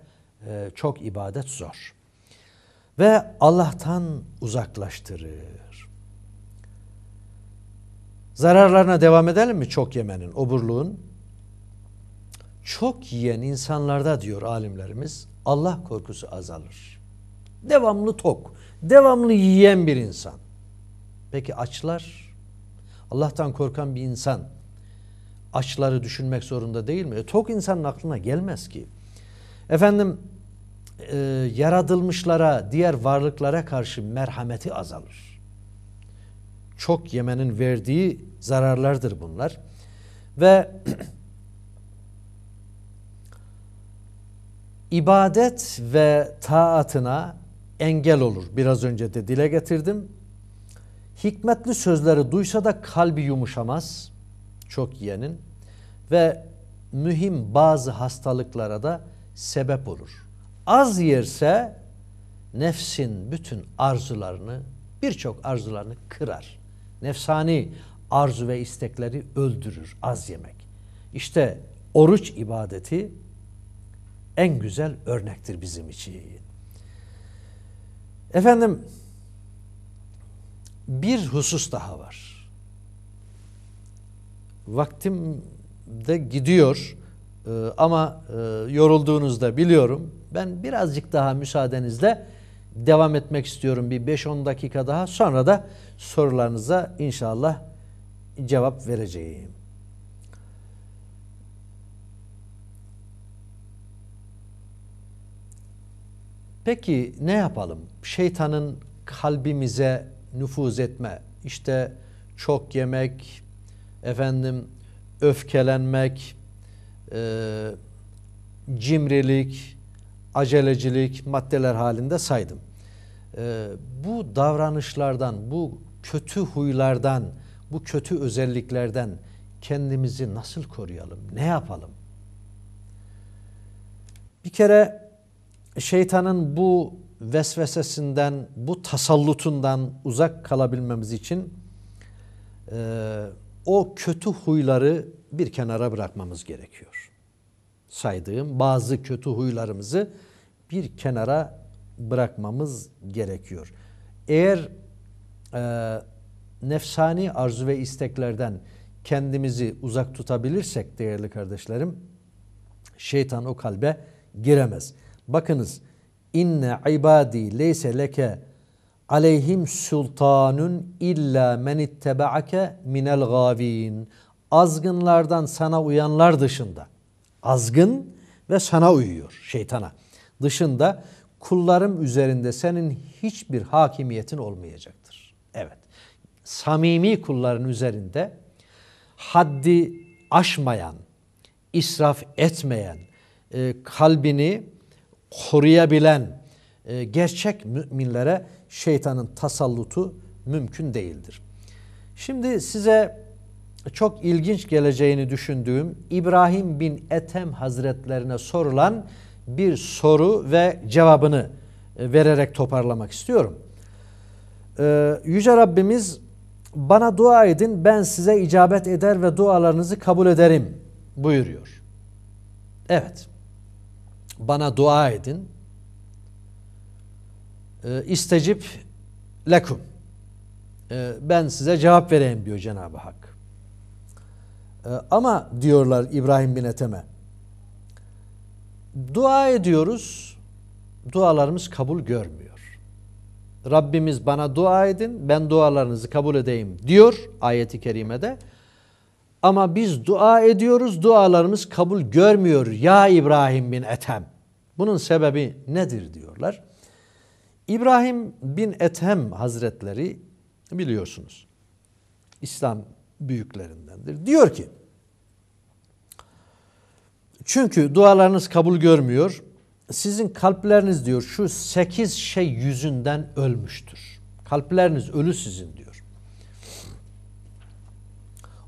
[SPEAKER 2] e, çok ibadet zor ve Allah'tan uzaklaştırır. Zararlarına devam edelim mi çok yemenin, oburluğun? Çok yiyen insanlarda diyor alimlerimiz Allah korkusu azalır. Devamlı tok, devamlı yiyen bir insan. Peki açlar? Allah'tan korkan bir insan açları düşünmek zorunda değil mi? E, tok insanın aklına gelmez ki. Efendim e, yaratılmışlara, diğer varlıklara karşı merhameti azalır. Çok yemenin verdiği zararlardır bunlar. Ve <clears throat> ibadet ve taatına engel olur. Biraz önce de dile getirdim. Hikmetli sözleri duysa da kalbi yumuşamaz. Çok yiyenin. Ve mühim bazı hastalıklara da sebep olur az yerse nefsin bütün arzularını, birçok arzularını kırar. Nefsani arzu ve istekleri öldürür az yemek. İşte oruç ibadeti en güzel örnektir bizim için. Efendim bir husus daha var. Vaktim de gidiyor e, ama e, yorulduğunuzda biliyorum ben birazcık daha müsaadenizle devam etmek istiyorum bir 5-10 dakika daha. Sonra da sorularınıza inşallah cevap vereceğim. Peki ne yapalım? Şeytanın kalbimize nüfuz etme, işte çok yemek, efendim öfkelenmek, e, cimrilik, acelecilik, maddeler halinde saydım. E, bu davranışlardan, bu kötü huylardan, bu kötü özelliklerden kendimizi nasıl koruyalım? Ne yapalım? Bir kere şeytanın bu vesvesesinden, bu tasallutundan uzak kalabilmemiz için e, o kötü huyları bir kenara bırakmamız gerekiyor saydığım bazı kötü huylarımızı bir kenara bırakmamız gerekiyor. Eğer e, nefsani arzu ve isteklerden kendimizi uzak tutabilirsek değerli kardeşlerim, şeytan o kalbe giremez. Bakınız, inne ibadi leyse leke aleyhim sultanun illa men ittebaake minel gavin. Azgınlardan sana uyanlar dışında.'' azgın ve sana uyuyor şeytana. Dışında kullarım üzerinde senin hiçbir hakimiyetin olmayacaktır. Evet. Samimi kulların üzerinde haddi aşmayan, israf etmeyen, e, kalbini koruyabilen e, gerçek müminlere şeytanın tasallutu mümkün değildir. Şimdi size çok ilginç geleceğini düşündüğüm İbrahim bin Ethem Hazretlerine sorulan bir soru ve cevabını e, vererek toparlamak istiyorum. E, Yüce Rabbimiz bana dua edin ben size icabet eder ve dualarınızı kabul ederim buyuruyor. Evet bana dua edin e, istecip lekum ben size cevap vereyim diyor Cenab-ı Hak. Ee, ama diyorlar İbrahim bin Ethem'e dua ediyoruz dualarımız kabul görmüyor. Rabbimiz bana dua edin ben dualarınızı kabul edeyim diyor ayeti kerimede. Ama biz dua ediyoruz dualarımız kabul görmüyor ya İbrahim bin Ethem. Bunun sebebi nedir diyorlar. İbrahim bin Ethem Hazretleri biliyorsunuz İslam büyüklerinden almaktadır. Diyor ki, çünkü dualarınız kabul görmüyor. Sizin kalpleriniz diyor şu sekiz şey yüzünden ölmüştür. Kalpleriniz ölü sizin diyor.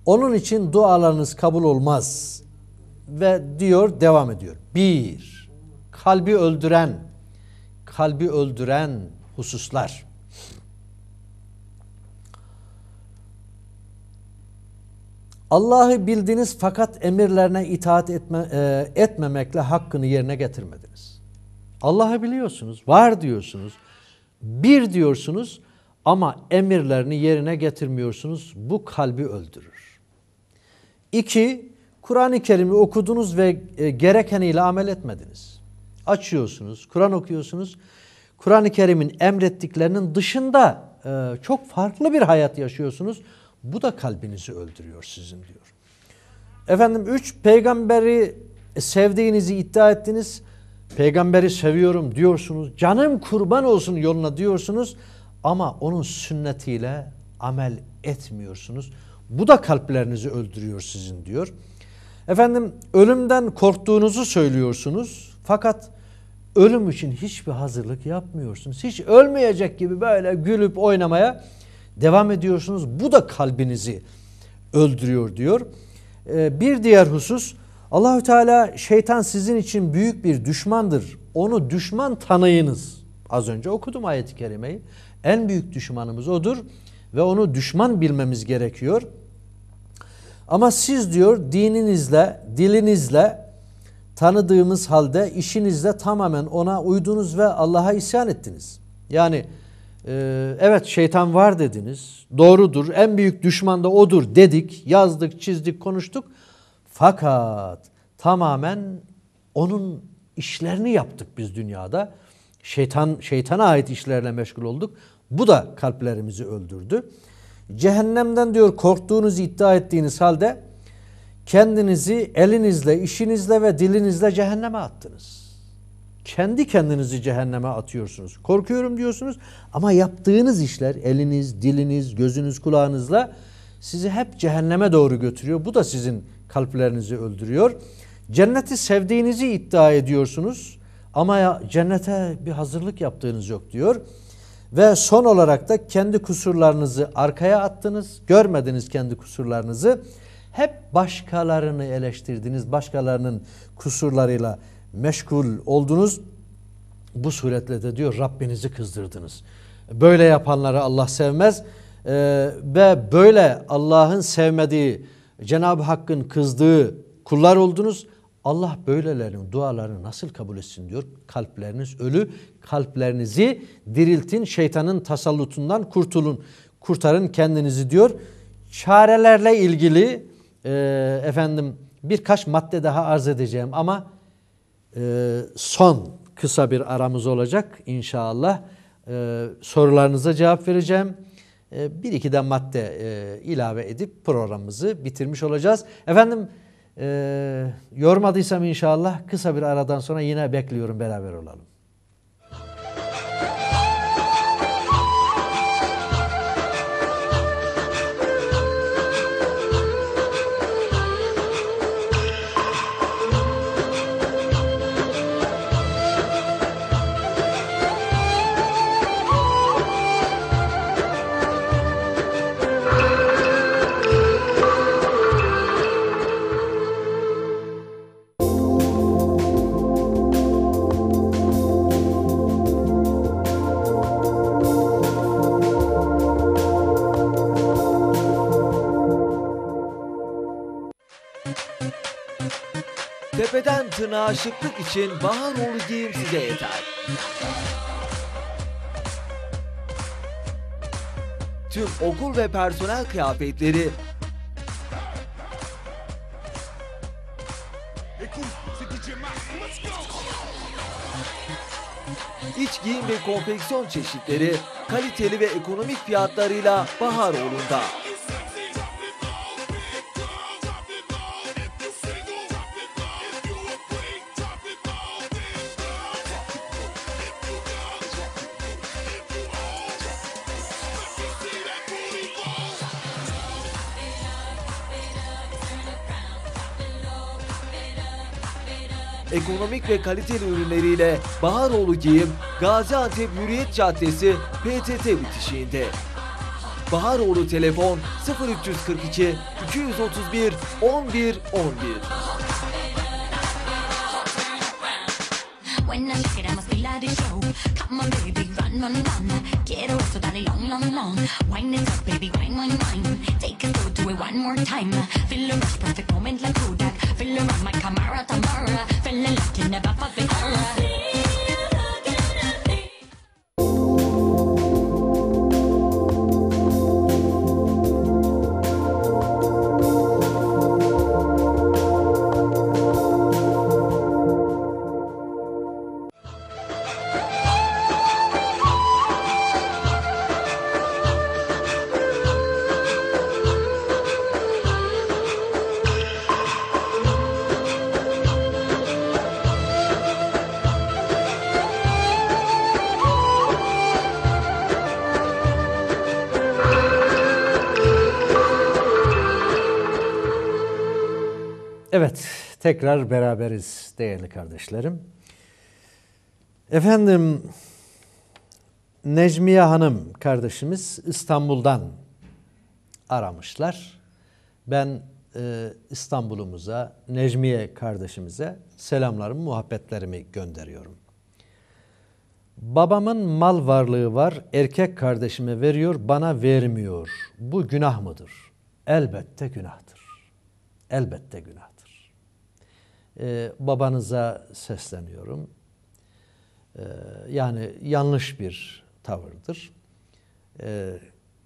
[SPEAKER 2] Onun için dualarınız kabul olmaz. Ve diyor devam ediyor. Bir, kalbi öldüren, kalbi öldüren hususlar. Allah'ı bildiniz fakat emirlerine itaat etme, e, etmemekle hakkını yerine getirmediniz. Allah'ı biliyorsunuz, var diyorsunuz, bir diyorsunuz ama emirlerini yerine getirmiyorsunuz. Bu kalbi öldürür. İki, Kur'an-ı Kerim'i okudunuz ve e, gerekeniyle amel etmediniz. Açıyorsunuz, Kur'an okuyorsunuz. Kur'an-ı Kerim'in emrettiklerinin dışında e, çok farklı bir hayat yaşıyorsunuz. Bu da kalbinizi öldürüyor sizin diyor. Efendim üç peygamberi sevdiğinizi iddia ettiniz. Peygamberi seviyorum diyorsunuz. Canım kurban olsun yoluna diyorsunuz. Ama onun sünnetiyle amel etmiyorsunuz. Bu da kalplerinizi öldürüyor sizin diyor. Efendim ölümden korktuğunuzu söylüyorsunuz. Fakat ölüm için hiçbir hazırlık yapmıyorsunuz. Hiç ölmeyecek gibi böyle gülüp oynamaya Devam ediyorsunuz. Bu da kalbinizi öldürüyor diyor. Ee, bir diğer husus Allahü Teala şeytan sizin için büyük bir düşmandır. Onu düşman tanıyınız. Az önce okudum ayet-i kerimeyi. En büyük düşmanımız odur ve onu düşman bilmemiz gerekiyor. Ama siz diyor dininizle, dilinizle tanıdığımız halde işinizle tamamen ona uydunuz ve Allah'a isyan ettiniz. Yani ee, evet şeytan var dediniz. Doğrudur. En büyük düşman da odur dedik. Yazdık, çizdik, konuştuk. Fakat tamamen onun işlerini yaptık biz dünyada. Şeytan şeytana ait işlerle meşgul olduk. Bu da kalplerimizi öldürdü. Cehennemden diyor korktuğunuzu iddia ettiğiniz halde kendinizi elinizle, işinizle ve dilinizle cehenneme attınız kendi kendinizi cehenneme atıyorsunuz. Korkuyorum diyorsunuz ama yaptığınız işler eliniz, diliniz, gözünüz, kulağınızla sizi hep cehenneme doğru götürüyor. Bu da sizin kalplerinizi öldürüyor. Cenneti sevdiğinizi iddia ediyorsunuz ama ya cennete bir hazırlık yaptığınız yok diyor. Ve son olarak da kendi kusurlarınızı arkaya attınız, görmediniz kendi kusurlarınızı. Hep başkalarını eleştirdiniz, başkalarının kusurlarıyla meşgul oldunuz. Bu suretle de diyor Rabbinizi kızdırdınız. Böyle yapanları Allah sevmez ee, ve böyle Allah'ın sevmediği, Cenab-ı Hakk'ın kızdığı kullar oldunuz. Allah böylelerin dualarını nasıl kabul etsin diyor. Kalpleriniz ölü, kalplerinizi diriltin, şeytanın tasallutundan kurtulun, kurtarın kendinizi diyor. Çarelerle ilgili e, efendim birkaç madde daha arz edeceğim ama ee, son kısa bir aramız olacak inşallah. Ee, sorularınıza cevap vereceğim. Ee, bir iki de madde e, ilave edip programımızı bitirmiş olacağız. Efendim e, yormadıysam inşallah kısa bir aradan sonra yine bekliyorum beraber olalım.
[SPEAKER 4] tırnağa şıklık için baharolu giyim size yeter. Tüm okul ve personel kıyafetleri iç giyim ve konfeksiyon çeşitleri kaliteli ve ekonomik fiyatlarıyla Baharoğlu'nda. ekonomik ve kaliteli ürünleriyle Baharoğlu Giyim, Gaziantep Hürriyet Caddesi PTT bitişiğinde. Baharoğlu telefon 0342 231 11 11.
[SPEAKER 5] fun, fun, fun. Quiero esto, dale long, long, long. Wine it up, baby, wine, wine, wine. Take a go, do it one more time. Feel a rush, perfect moment like Kodak. Feel around my camera, Tamara. Feel like you never fucking error.
[SPEAKER 2] Tekrar beraberiz değerli kardeşlerim. Efendim Necmiye Hanım kardeşimiz İstanbul'dan aramışlar. Ben e, İstanbul'umuza, Necmiye kardeşimize selamlarımı, muhabbetlerimi gönderiyorum. Babamın mal varlığı var, erkek kardeşime veriyor, bana vermiyor. Bu günah mıdır? Elbette günahtır. Elbette günah e, babanıza sesleniyorum. E, yani yanlış bir tavırdır. E,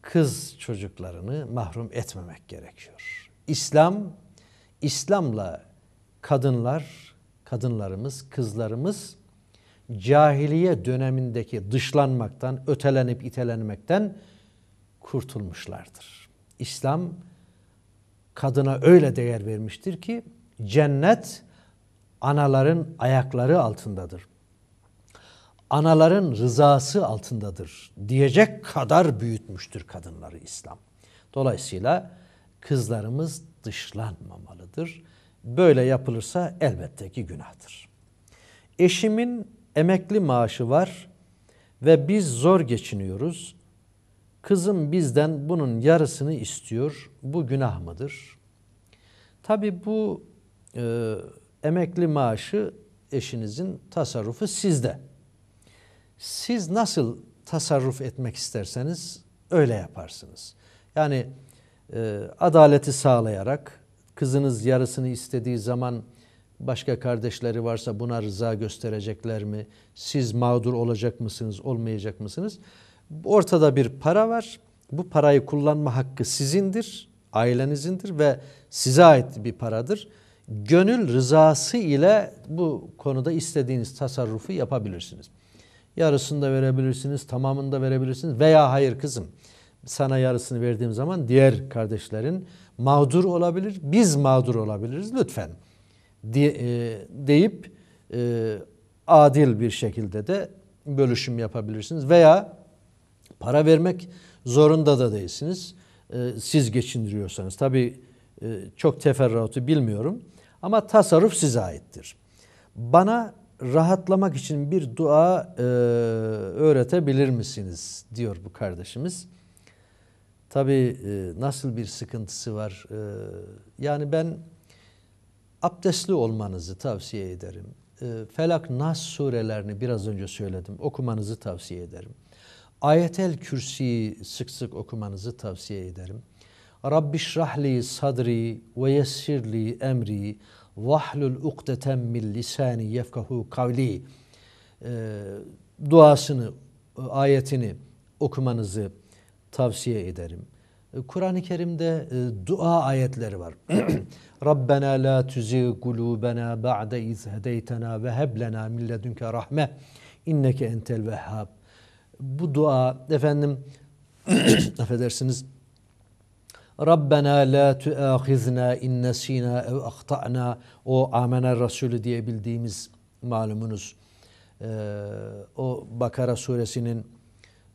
[SPEAKER 2] kız çocuklarını mahrum etmemek gerekiyor. İslam, İslam'la kadınlar, kadınlarımız, kızlarımız cahiliye dönemindeki dışlanmaktan, ötelenip itelenmekten kurtulmuşlardır. İslam kadına öyle değer vermiştir ki cennet anaların ayakları altındadır. Anaların rızası altındadır diyecek kadar büyütmüştür kadınları İslam. Dolayısıyla kızlarımız dışlanmamalıdır. Böyle yapılırsa elbette ki günahtır. Eşimin emekli maaşı var ve biz zor geçiniyoruz. Kızım bizden bunun yarısını istiyor. Bu günah mıdır? Tabi bu e, emekli maaşı eşinizin tasarrufu sizde. Siz nasıl tasarruf etmek isterseniz öyle yaparsınız. Yani e, adaleti sağlayarak kızınız yarısını istediği zaman başka kardeşleri varsa buna rıza gösterecekler mi? Siz mağdur olacak mısınız, olmayacak mısınız? Ortada bir para var. Bu parayı kullanma hakkı sizindir, ailenizindir ve size ait bir paradır gönül rızası ile bu konuda istediğiniz tasarrufu yapabilirsiniz. Yarısını da verebilirsiniz, tamamını da verebilirsiniz veya hayır kızım sana yarısını verdiğim zaman diğer kardeşlerin mağdur olabilir, biz mağdur olabiliriz lütfen diye, e, deyip e, adil bir şekilde de bölüşüm yapabilirsiniz veya para vermek zorunda da değilsiniz. E, siz geçindiriyorsanız tabii e, çok teferruatı bilmiyorum. Ama tasarruf size aittir. Bana rahatlamak için bir dua e, öğretebilir misiniz diyor bu kardeşimiz. Tabii e, nasıl bir sıkıntısı var. E, yani ben abdestli olmanızı tavsiye ederim. E, Felak Nas surelerini biraz önce söyledim. Okumanızı tavsiye ederim. Ayetel Kürsi'yi sık sık okumanızı tavsiye ederim. Rabbi şrahli sadri ve yessirli emri vahlul ukdeten min lisani yefkahu kavli ee, duasını, ayetini okumanızı tavsiye ederim. Ee, Kur'an-ı Kerim'de e, dua ayetleri var. <clears throat> Rabbena la tuzi kulubena ba'de iz hedeytena ve heb lena min ledunke rahme inneke entel vehhab. Bu dua efendim <clears throat> affedersiniz Rabbena la tuahizna in nesina ev ahtana o amene Resulü diye bildiğimiz malumunuz e, o Bakara suresinin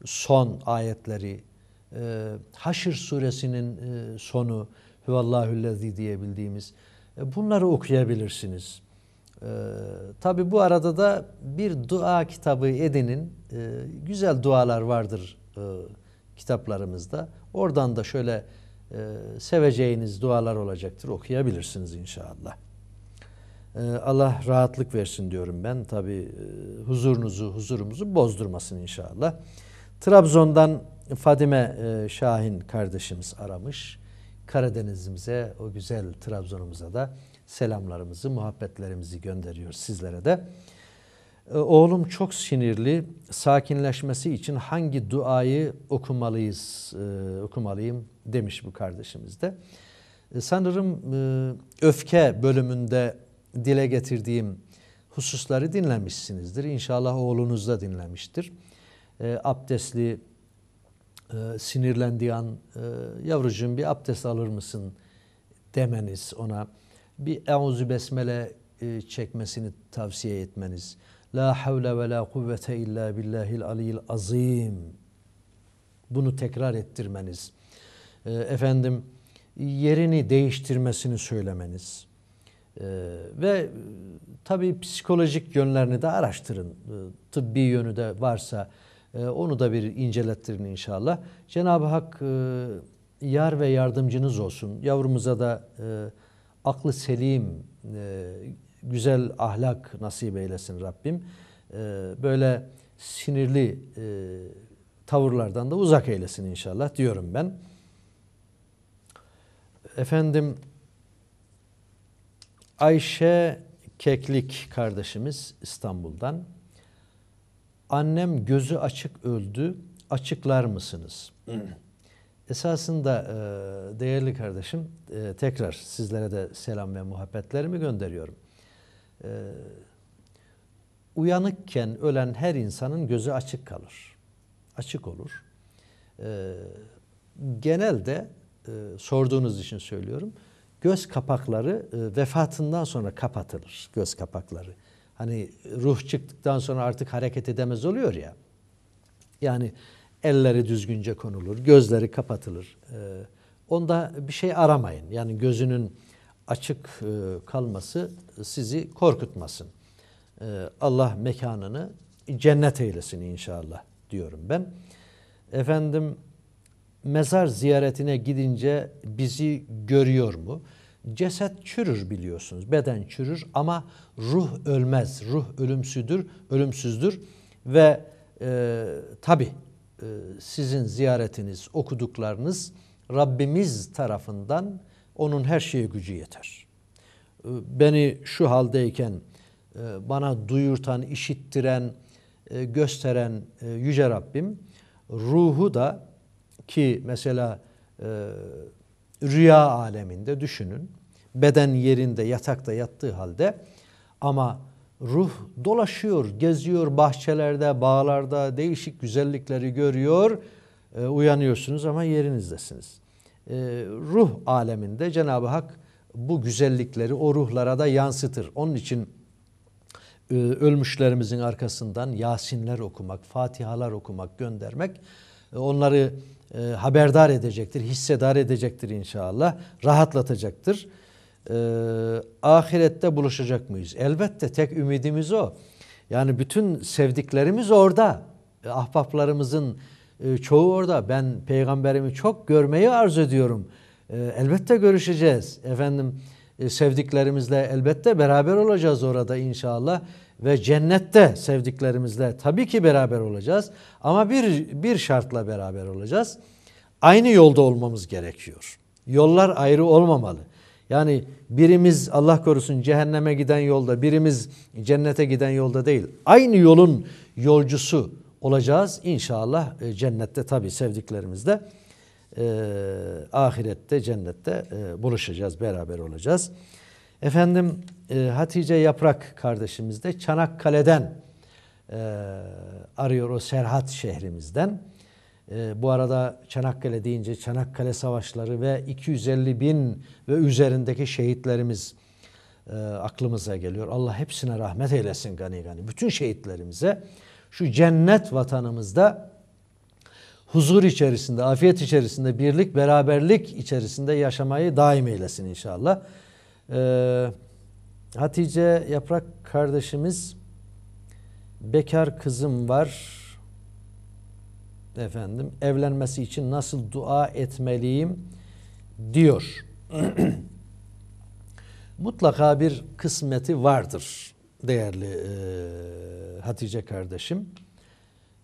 [SPEAKER 2] son ayetleri e, Haşr suresinin e, sonu Hüvallahüllezi diye bildiğimiz e, bunları okuyabilirsiniz. E, Tabi bu arada da bir dua kitabı edinin e, güzel dualar vardır e, kitaplarımızda. Oradan da şöyle e, seveceğiniz dualar olacaktır. Okuyabilirsiniz inşallah. E, Allah rahatlık versin diyorum ben. Tabi e, huzurunuzu, huzurumuzu bozdurmasın inşallah. Trabzon'dan Fadime e, Şahin kardeşimiz aramış. Karadeniz'imize, o güzel Trabzon'umuza da selamlarımızı, muhabbetlerimizi gönderiyor sizlere de. Ee, oğlum çok sinirli. Sakinleşmesi için hangi duayı okumalıyız, e, okumalıyım demiş bu kardeşimiz de. Ee, sanırım e, öfke bölümünde dile getirdiğim hususları dinlemişsinizdir. İnşallah oğlunuz da dinlemiştir. Ee, abdestli, e, sinirlendiği an yavrucuğum bir abdest alır mısın demeniz ona. Bir Euzu Besmele çekmesini tavsiye etmeniz La havle ve la kuvvete illa billahil aliyil azim. Bunu tekrar ettirmeniz. Ee, efendim yerini değiştirmesini söylemeniz. Ee, ve e, tabii psikolojik yönlerini de araştırın. Ee, tıbbi yönü de varsa e, onu da bir incelettirin inşallah. Cenab-ı Hak e, yar ve yardımcınız olsun. Yavrumuza da e, aklı selim, e, güzel ahlak nasip eylesin Rabbim. Ee, böyle sinirli e, tavırlardan da uzak eylesin inşallah diyorum ben. Efendim Ayşe Keklik kardeşimiz İstanbul'dan. Annem gözü açık öldü. Açıklar mısınız? Esasında e, değerli kardeşim e, tekrar sizlere de selam ve muhabbetlerimi gönderiyorum e, uyanıkken ölen her insanın gözü açık kalır. Açık olur. E, genelde e, sorduğunuz için söylüyorum. Göz kapakları e, vefatından sonra kapatılır. Göz kapakları. Hani ruh çıktıktan sonra artık hareket edemez oluyor ya. Yani elleri düzgünce konulur, gözleri kapatılır. E, onda bir şey aramayın. Yani gözünün açık e, kalması sizi korkutmasın. E, Allah mekanını cennet eylesin inşallah diyorum ben. Efendim mezar ziyaretine gidince bizi görüyor mu? Ceset çürür biliyorsunuz. Beden çürür ama ruh ölmez. Ruh ölümsüzdür, ölümsüzdür ve e, tabi e, sizin ziyaretiniz, okuduklarınız Rabbimiz tarafından onun her şeye gücü yeter. Ee, beni şu haldeyken e, bana duyurtan, işittiren, e, gösteren e, Yüce Rabbim ruhu da ki mesela rüya aleminde düşünün beden yerinde yatakta yattığı halde ama ruh dolaşıyor, geziyor bahçelerde, bağlarda değişik güzellikleri görüyor. uyanıyorsunuz ama yerinizdesiniz. E, ruh aleminde Cenab-ı Hak bu güzellikleri o ruhlara da yansıtır. Onun için e, ölmüşlerimizin arkasından Yasinler okumak, Fatihalar okumak, göndermek e, onları haberdar edecektir, hissedar edecektir inşallah, rahatlatacaktır. Ahirette buluşacak mıyız? Elbette tek ümidimiz o. Yani bütün sevdiklerimiz orada. Ahbaplarımızın ee, çoğu orada. Ben peygamberimi çok görmeyi arzu ediyorum. Ee, elbette görüşeceğiz. Efendim e, sevdiklerimizle elbette beraber olacağız orada inşallah ve cennette sevdiklerimizle tabii ki beraber olacağız ama bir bir şartla beraber olacağız. Aynı yolda olmamız gerekiyor. Yollar ayrı olmamalı. Yani birimiz Allah korusun cehenneme giden yolda, birimiz cennete giden yolda değil. Aynı yolun yolcusu olacağız. İnşallah e, cennette tabi sevdiklerimizle e, ahirette cennette e, buluşacağız, beraber olacağız. Efendim Hatice Yaprak kardeşimiz de Çanakkale'den arıyor o Serhat şehrimizden. E, bu arada Çanakkale deyince Çanakkale Savaşları ve 250 bin ve üzerindeki şehitlerimiz e, aklımıza geliyor. Allah hepsine rahmet eylesin gani gani. Bütün şehitlerimize şu cennet vatanımızda huzur içerisinde, afiyet içerisinde, birlik, beraberlik içerisinde yaşamayı daim eylesin inşallah. Ee, Hatice Yaprak kardeşimiz bekar kızım var efendim evlenmesi için nasıl dua etmeliyim diyor. <clears throat> Mutlaka bir kısmeti vardır değerli e, Hatice kardeşim.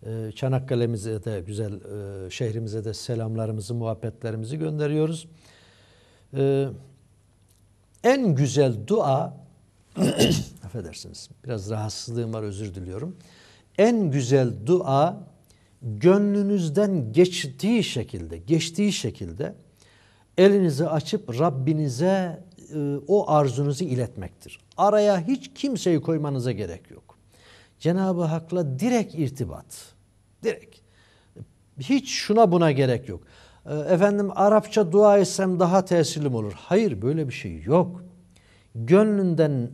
[SPEAKER 2] E, Çanakkale'mize de güzel e, şehrimize de selamlarımızı, muhabbetlerimizi gönderiyoruz. E, en güzel dua <coughs> affedersiniz biraz rahatsızlığım var özür diliyorum. En güzel dua gönlünüzden geçtiği şekilde, geçtiği şekilde elinizi açıp Rabbinize e, o arzunuzu iletmektir. Araya hiç kimseyi koymanıza gerek yok. Cenab-ı Hak'la direkt irtibat. Direkt. Hiç şuna buna gerek yok. E, efendim Arapça dua etsem daha tesirlim olur. Hayır böyle bir şey yok. Gönlünden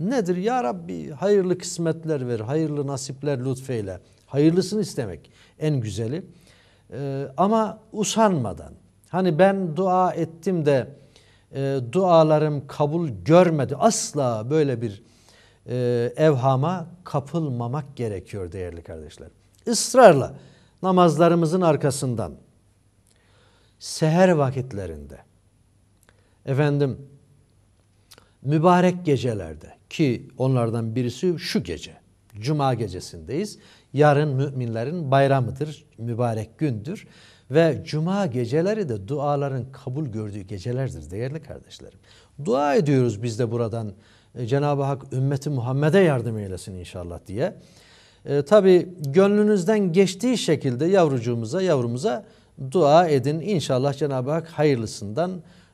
[SPEAKER 2] nedir? Ya Rabbi hayırlı kısmetler ver, hayırlı nasipler lütfeyle. Hayırlısını istemek en güzeli. Ee, ama usanmadan. Hani ben dua ettim de e, dualarım kabul görmedi. Asla böyle bir e, evhama kapılmamak gerekiyor değerli kardeşler. Israrla namazlarımızın arkasından seher vakitlerinde efendim mübarek gecelerde ki onlardan birisi şu gece cuma gecesindeyiz. Yarın müminlerin bayramıdır, mübarek gündür ve cuma geceleri de duaların kabul gördüğü gecelerdir değerli kardeşlerim. Dua ediyoruz biz de buradan e, Cenab-ı Hak ümmeti Muhammed'e yardım eylesin inşallah diye. E, Tabi gönlünüzden geçtiği şekilde yavrucuğumuza, yavrumuza dua edin. İnşallah Cenab-ı Hak hayırlısından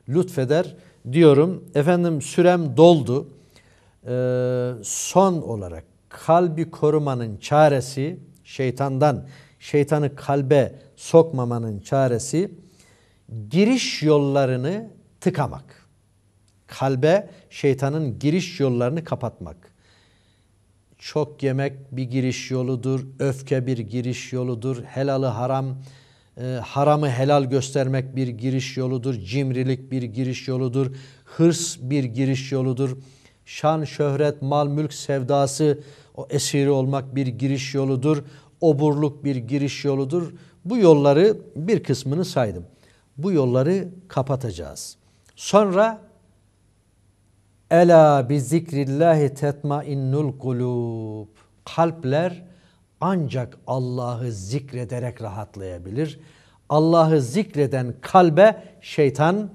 [SPEAKER 2] lütfeder diyorum. Efendim sürem doldu. E, son olarak kalbi korumanın çaresi şeytandan, şeytanı kalbe sokmamanın çaresi giriş yollarını tıkamak. Kalbe şeytanın giriş yollarını kapatmak. Çok yemek bir giriş yoludur, öfke bir giriş yoludur, helalı haram, e, haramı helal göstermek bir giriş yoludur, cimrilik bir giriş yoludur, hırs bir giriş yoludur, şan, şöhret, mal, mülk sevdası o esiri olmak bir giriş yoludur oburluk bir giriş yoludur. Bu yolları bir kısmını saydım. Bu yolları kapatacağız. Sonra Ela bi zikrillahi tetmainnul kulub. Kalpler ancak Allah'ı zikrederek rahatlayabilir. Allah'ı zikreden kalbe şeytan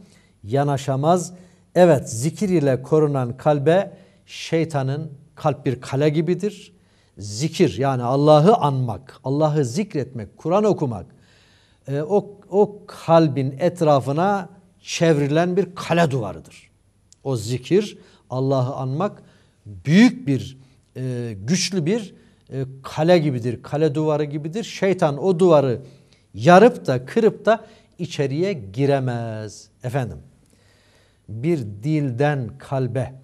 [SPEAKER 2] yanaşamaz. Evet zikir ile korunan kalbe şeytanın kalp bir kale gibidir zikir yani Allah'ı anmak, Allah'ı zikretmek, Kur'an okumak e, o, o kalbin etrafına çevrilen bir kale duvarıdır. O zikir, Allah'ı anmak büyük bir, e, güçlü bir e, kale gibidir, kale duvarı gibidir. Şeytan o duvarı yarıp da kırıp da içeriye giremez. Efendim, bir dilden kalbe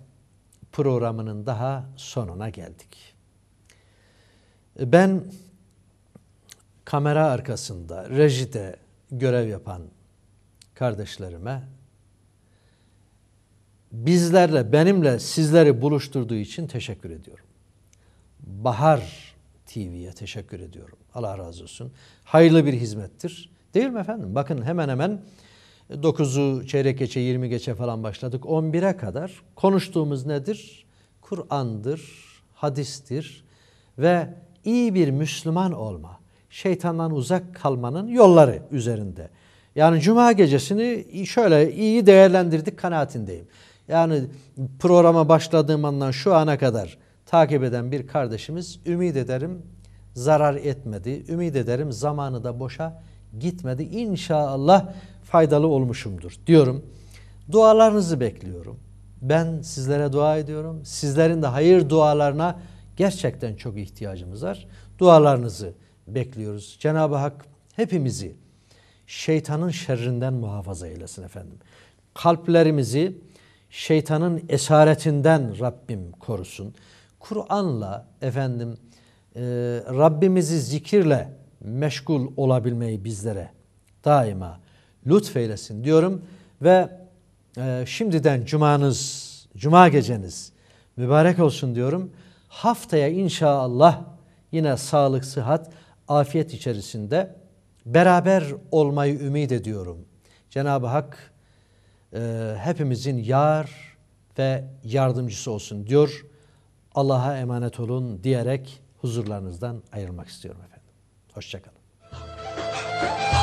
[SPEAKER 2] programının daha sonuna geldik. Ben kamera arkasında, rejide görev yapan kardeşlerime bizlerle, benimle sizleri buluşturduğu için teşekkür ediyorum. Bahar TV'ye teşekkür ediyorum. Allah razı olsun. Hayırlı bir hizmettir. Değil mi efendim? Bakın hemen hemen 9'u çeyrek geçe 20 geçe falan başladık. 11'e kadar konuştuğumuz nedir? Kur'an'dır, hadistir ve iyi bir Müslüman olma, şeytandan uzak kalmanın yolları üzerinde. Yani cuma gecesini şöyle iyi değerlendirdik kanaatindeyim. Yani programa başladığım andan şu ana kadar takip eden bir kardeşimiz ümit ederim zarar etmedi. Ümit ederim zamanı da boşa gitmedi. İnşallah faydalı olmuşumdur diyorum. Dualarınızı bekliyorum. Ben sizlere dua ediyorum. Sizlerin de hayır dualarına Gerçekten çok ihtiyacımız var. Dualarınızı bekliyoruz. Cenab-ı Hak hepimizi şeytanın şerrinden muhafaza eylesin efendim. Kalplerimizi şeytanın esaretinden Rabbim korusun. Kur'an'la efendim e, Rabbimizi zikirle meşgul olabilmeyi bizlere daima lütfeylesin diyorum ve e, şimdiden cumanız, cuma geceniz mübarek olsun diyorum. Haftaya inşallah yine sağlık, sıhhat, afiyet içerisinde beraber olmayı ümit ediyorum. Cenab-ı Hak e, hepimizin yar ve yardımcısı olsun diyor. Allah'a emanet olun diyerek huzurlarınızdan ayrılmak istiyorum efendim. Hoşçakalın.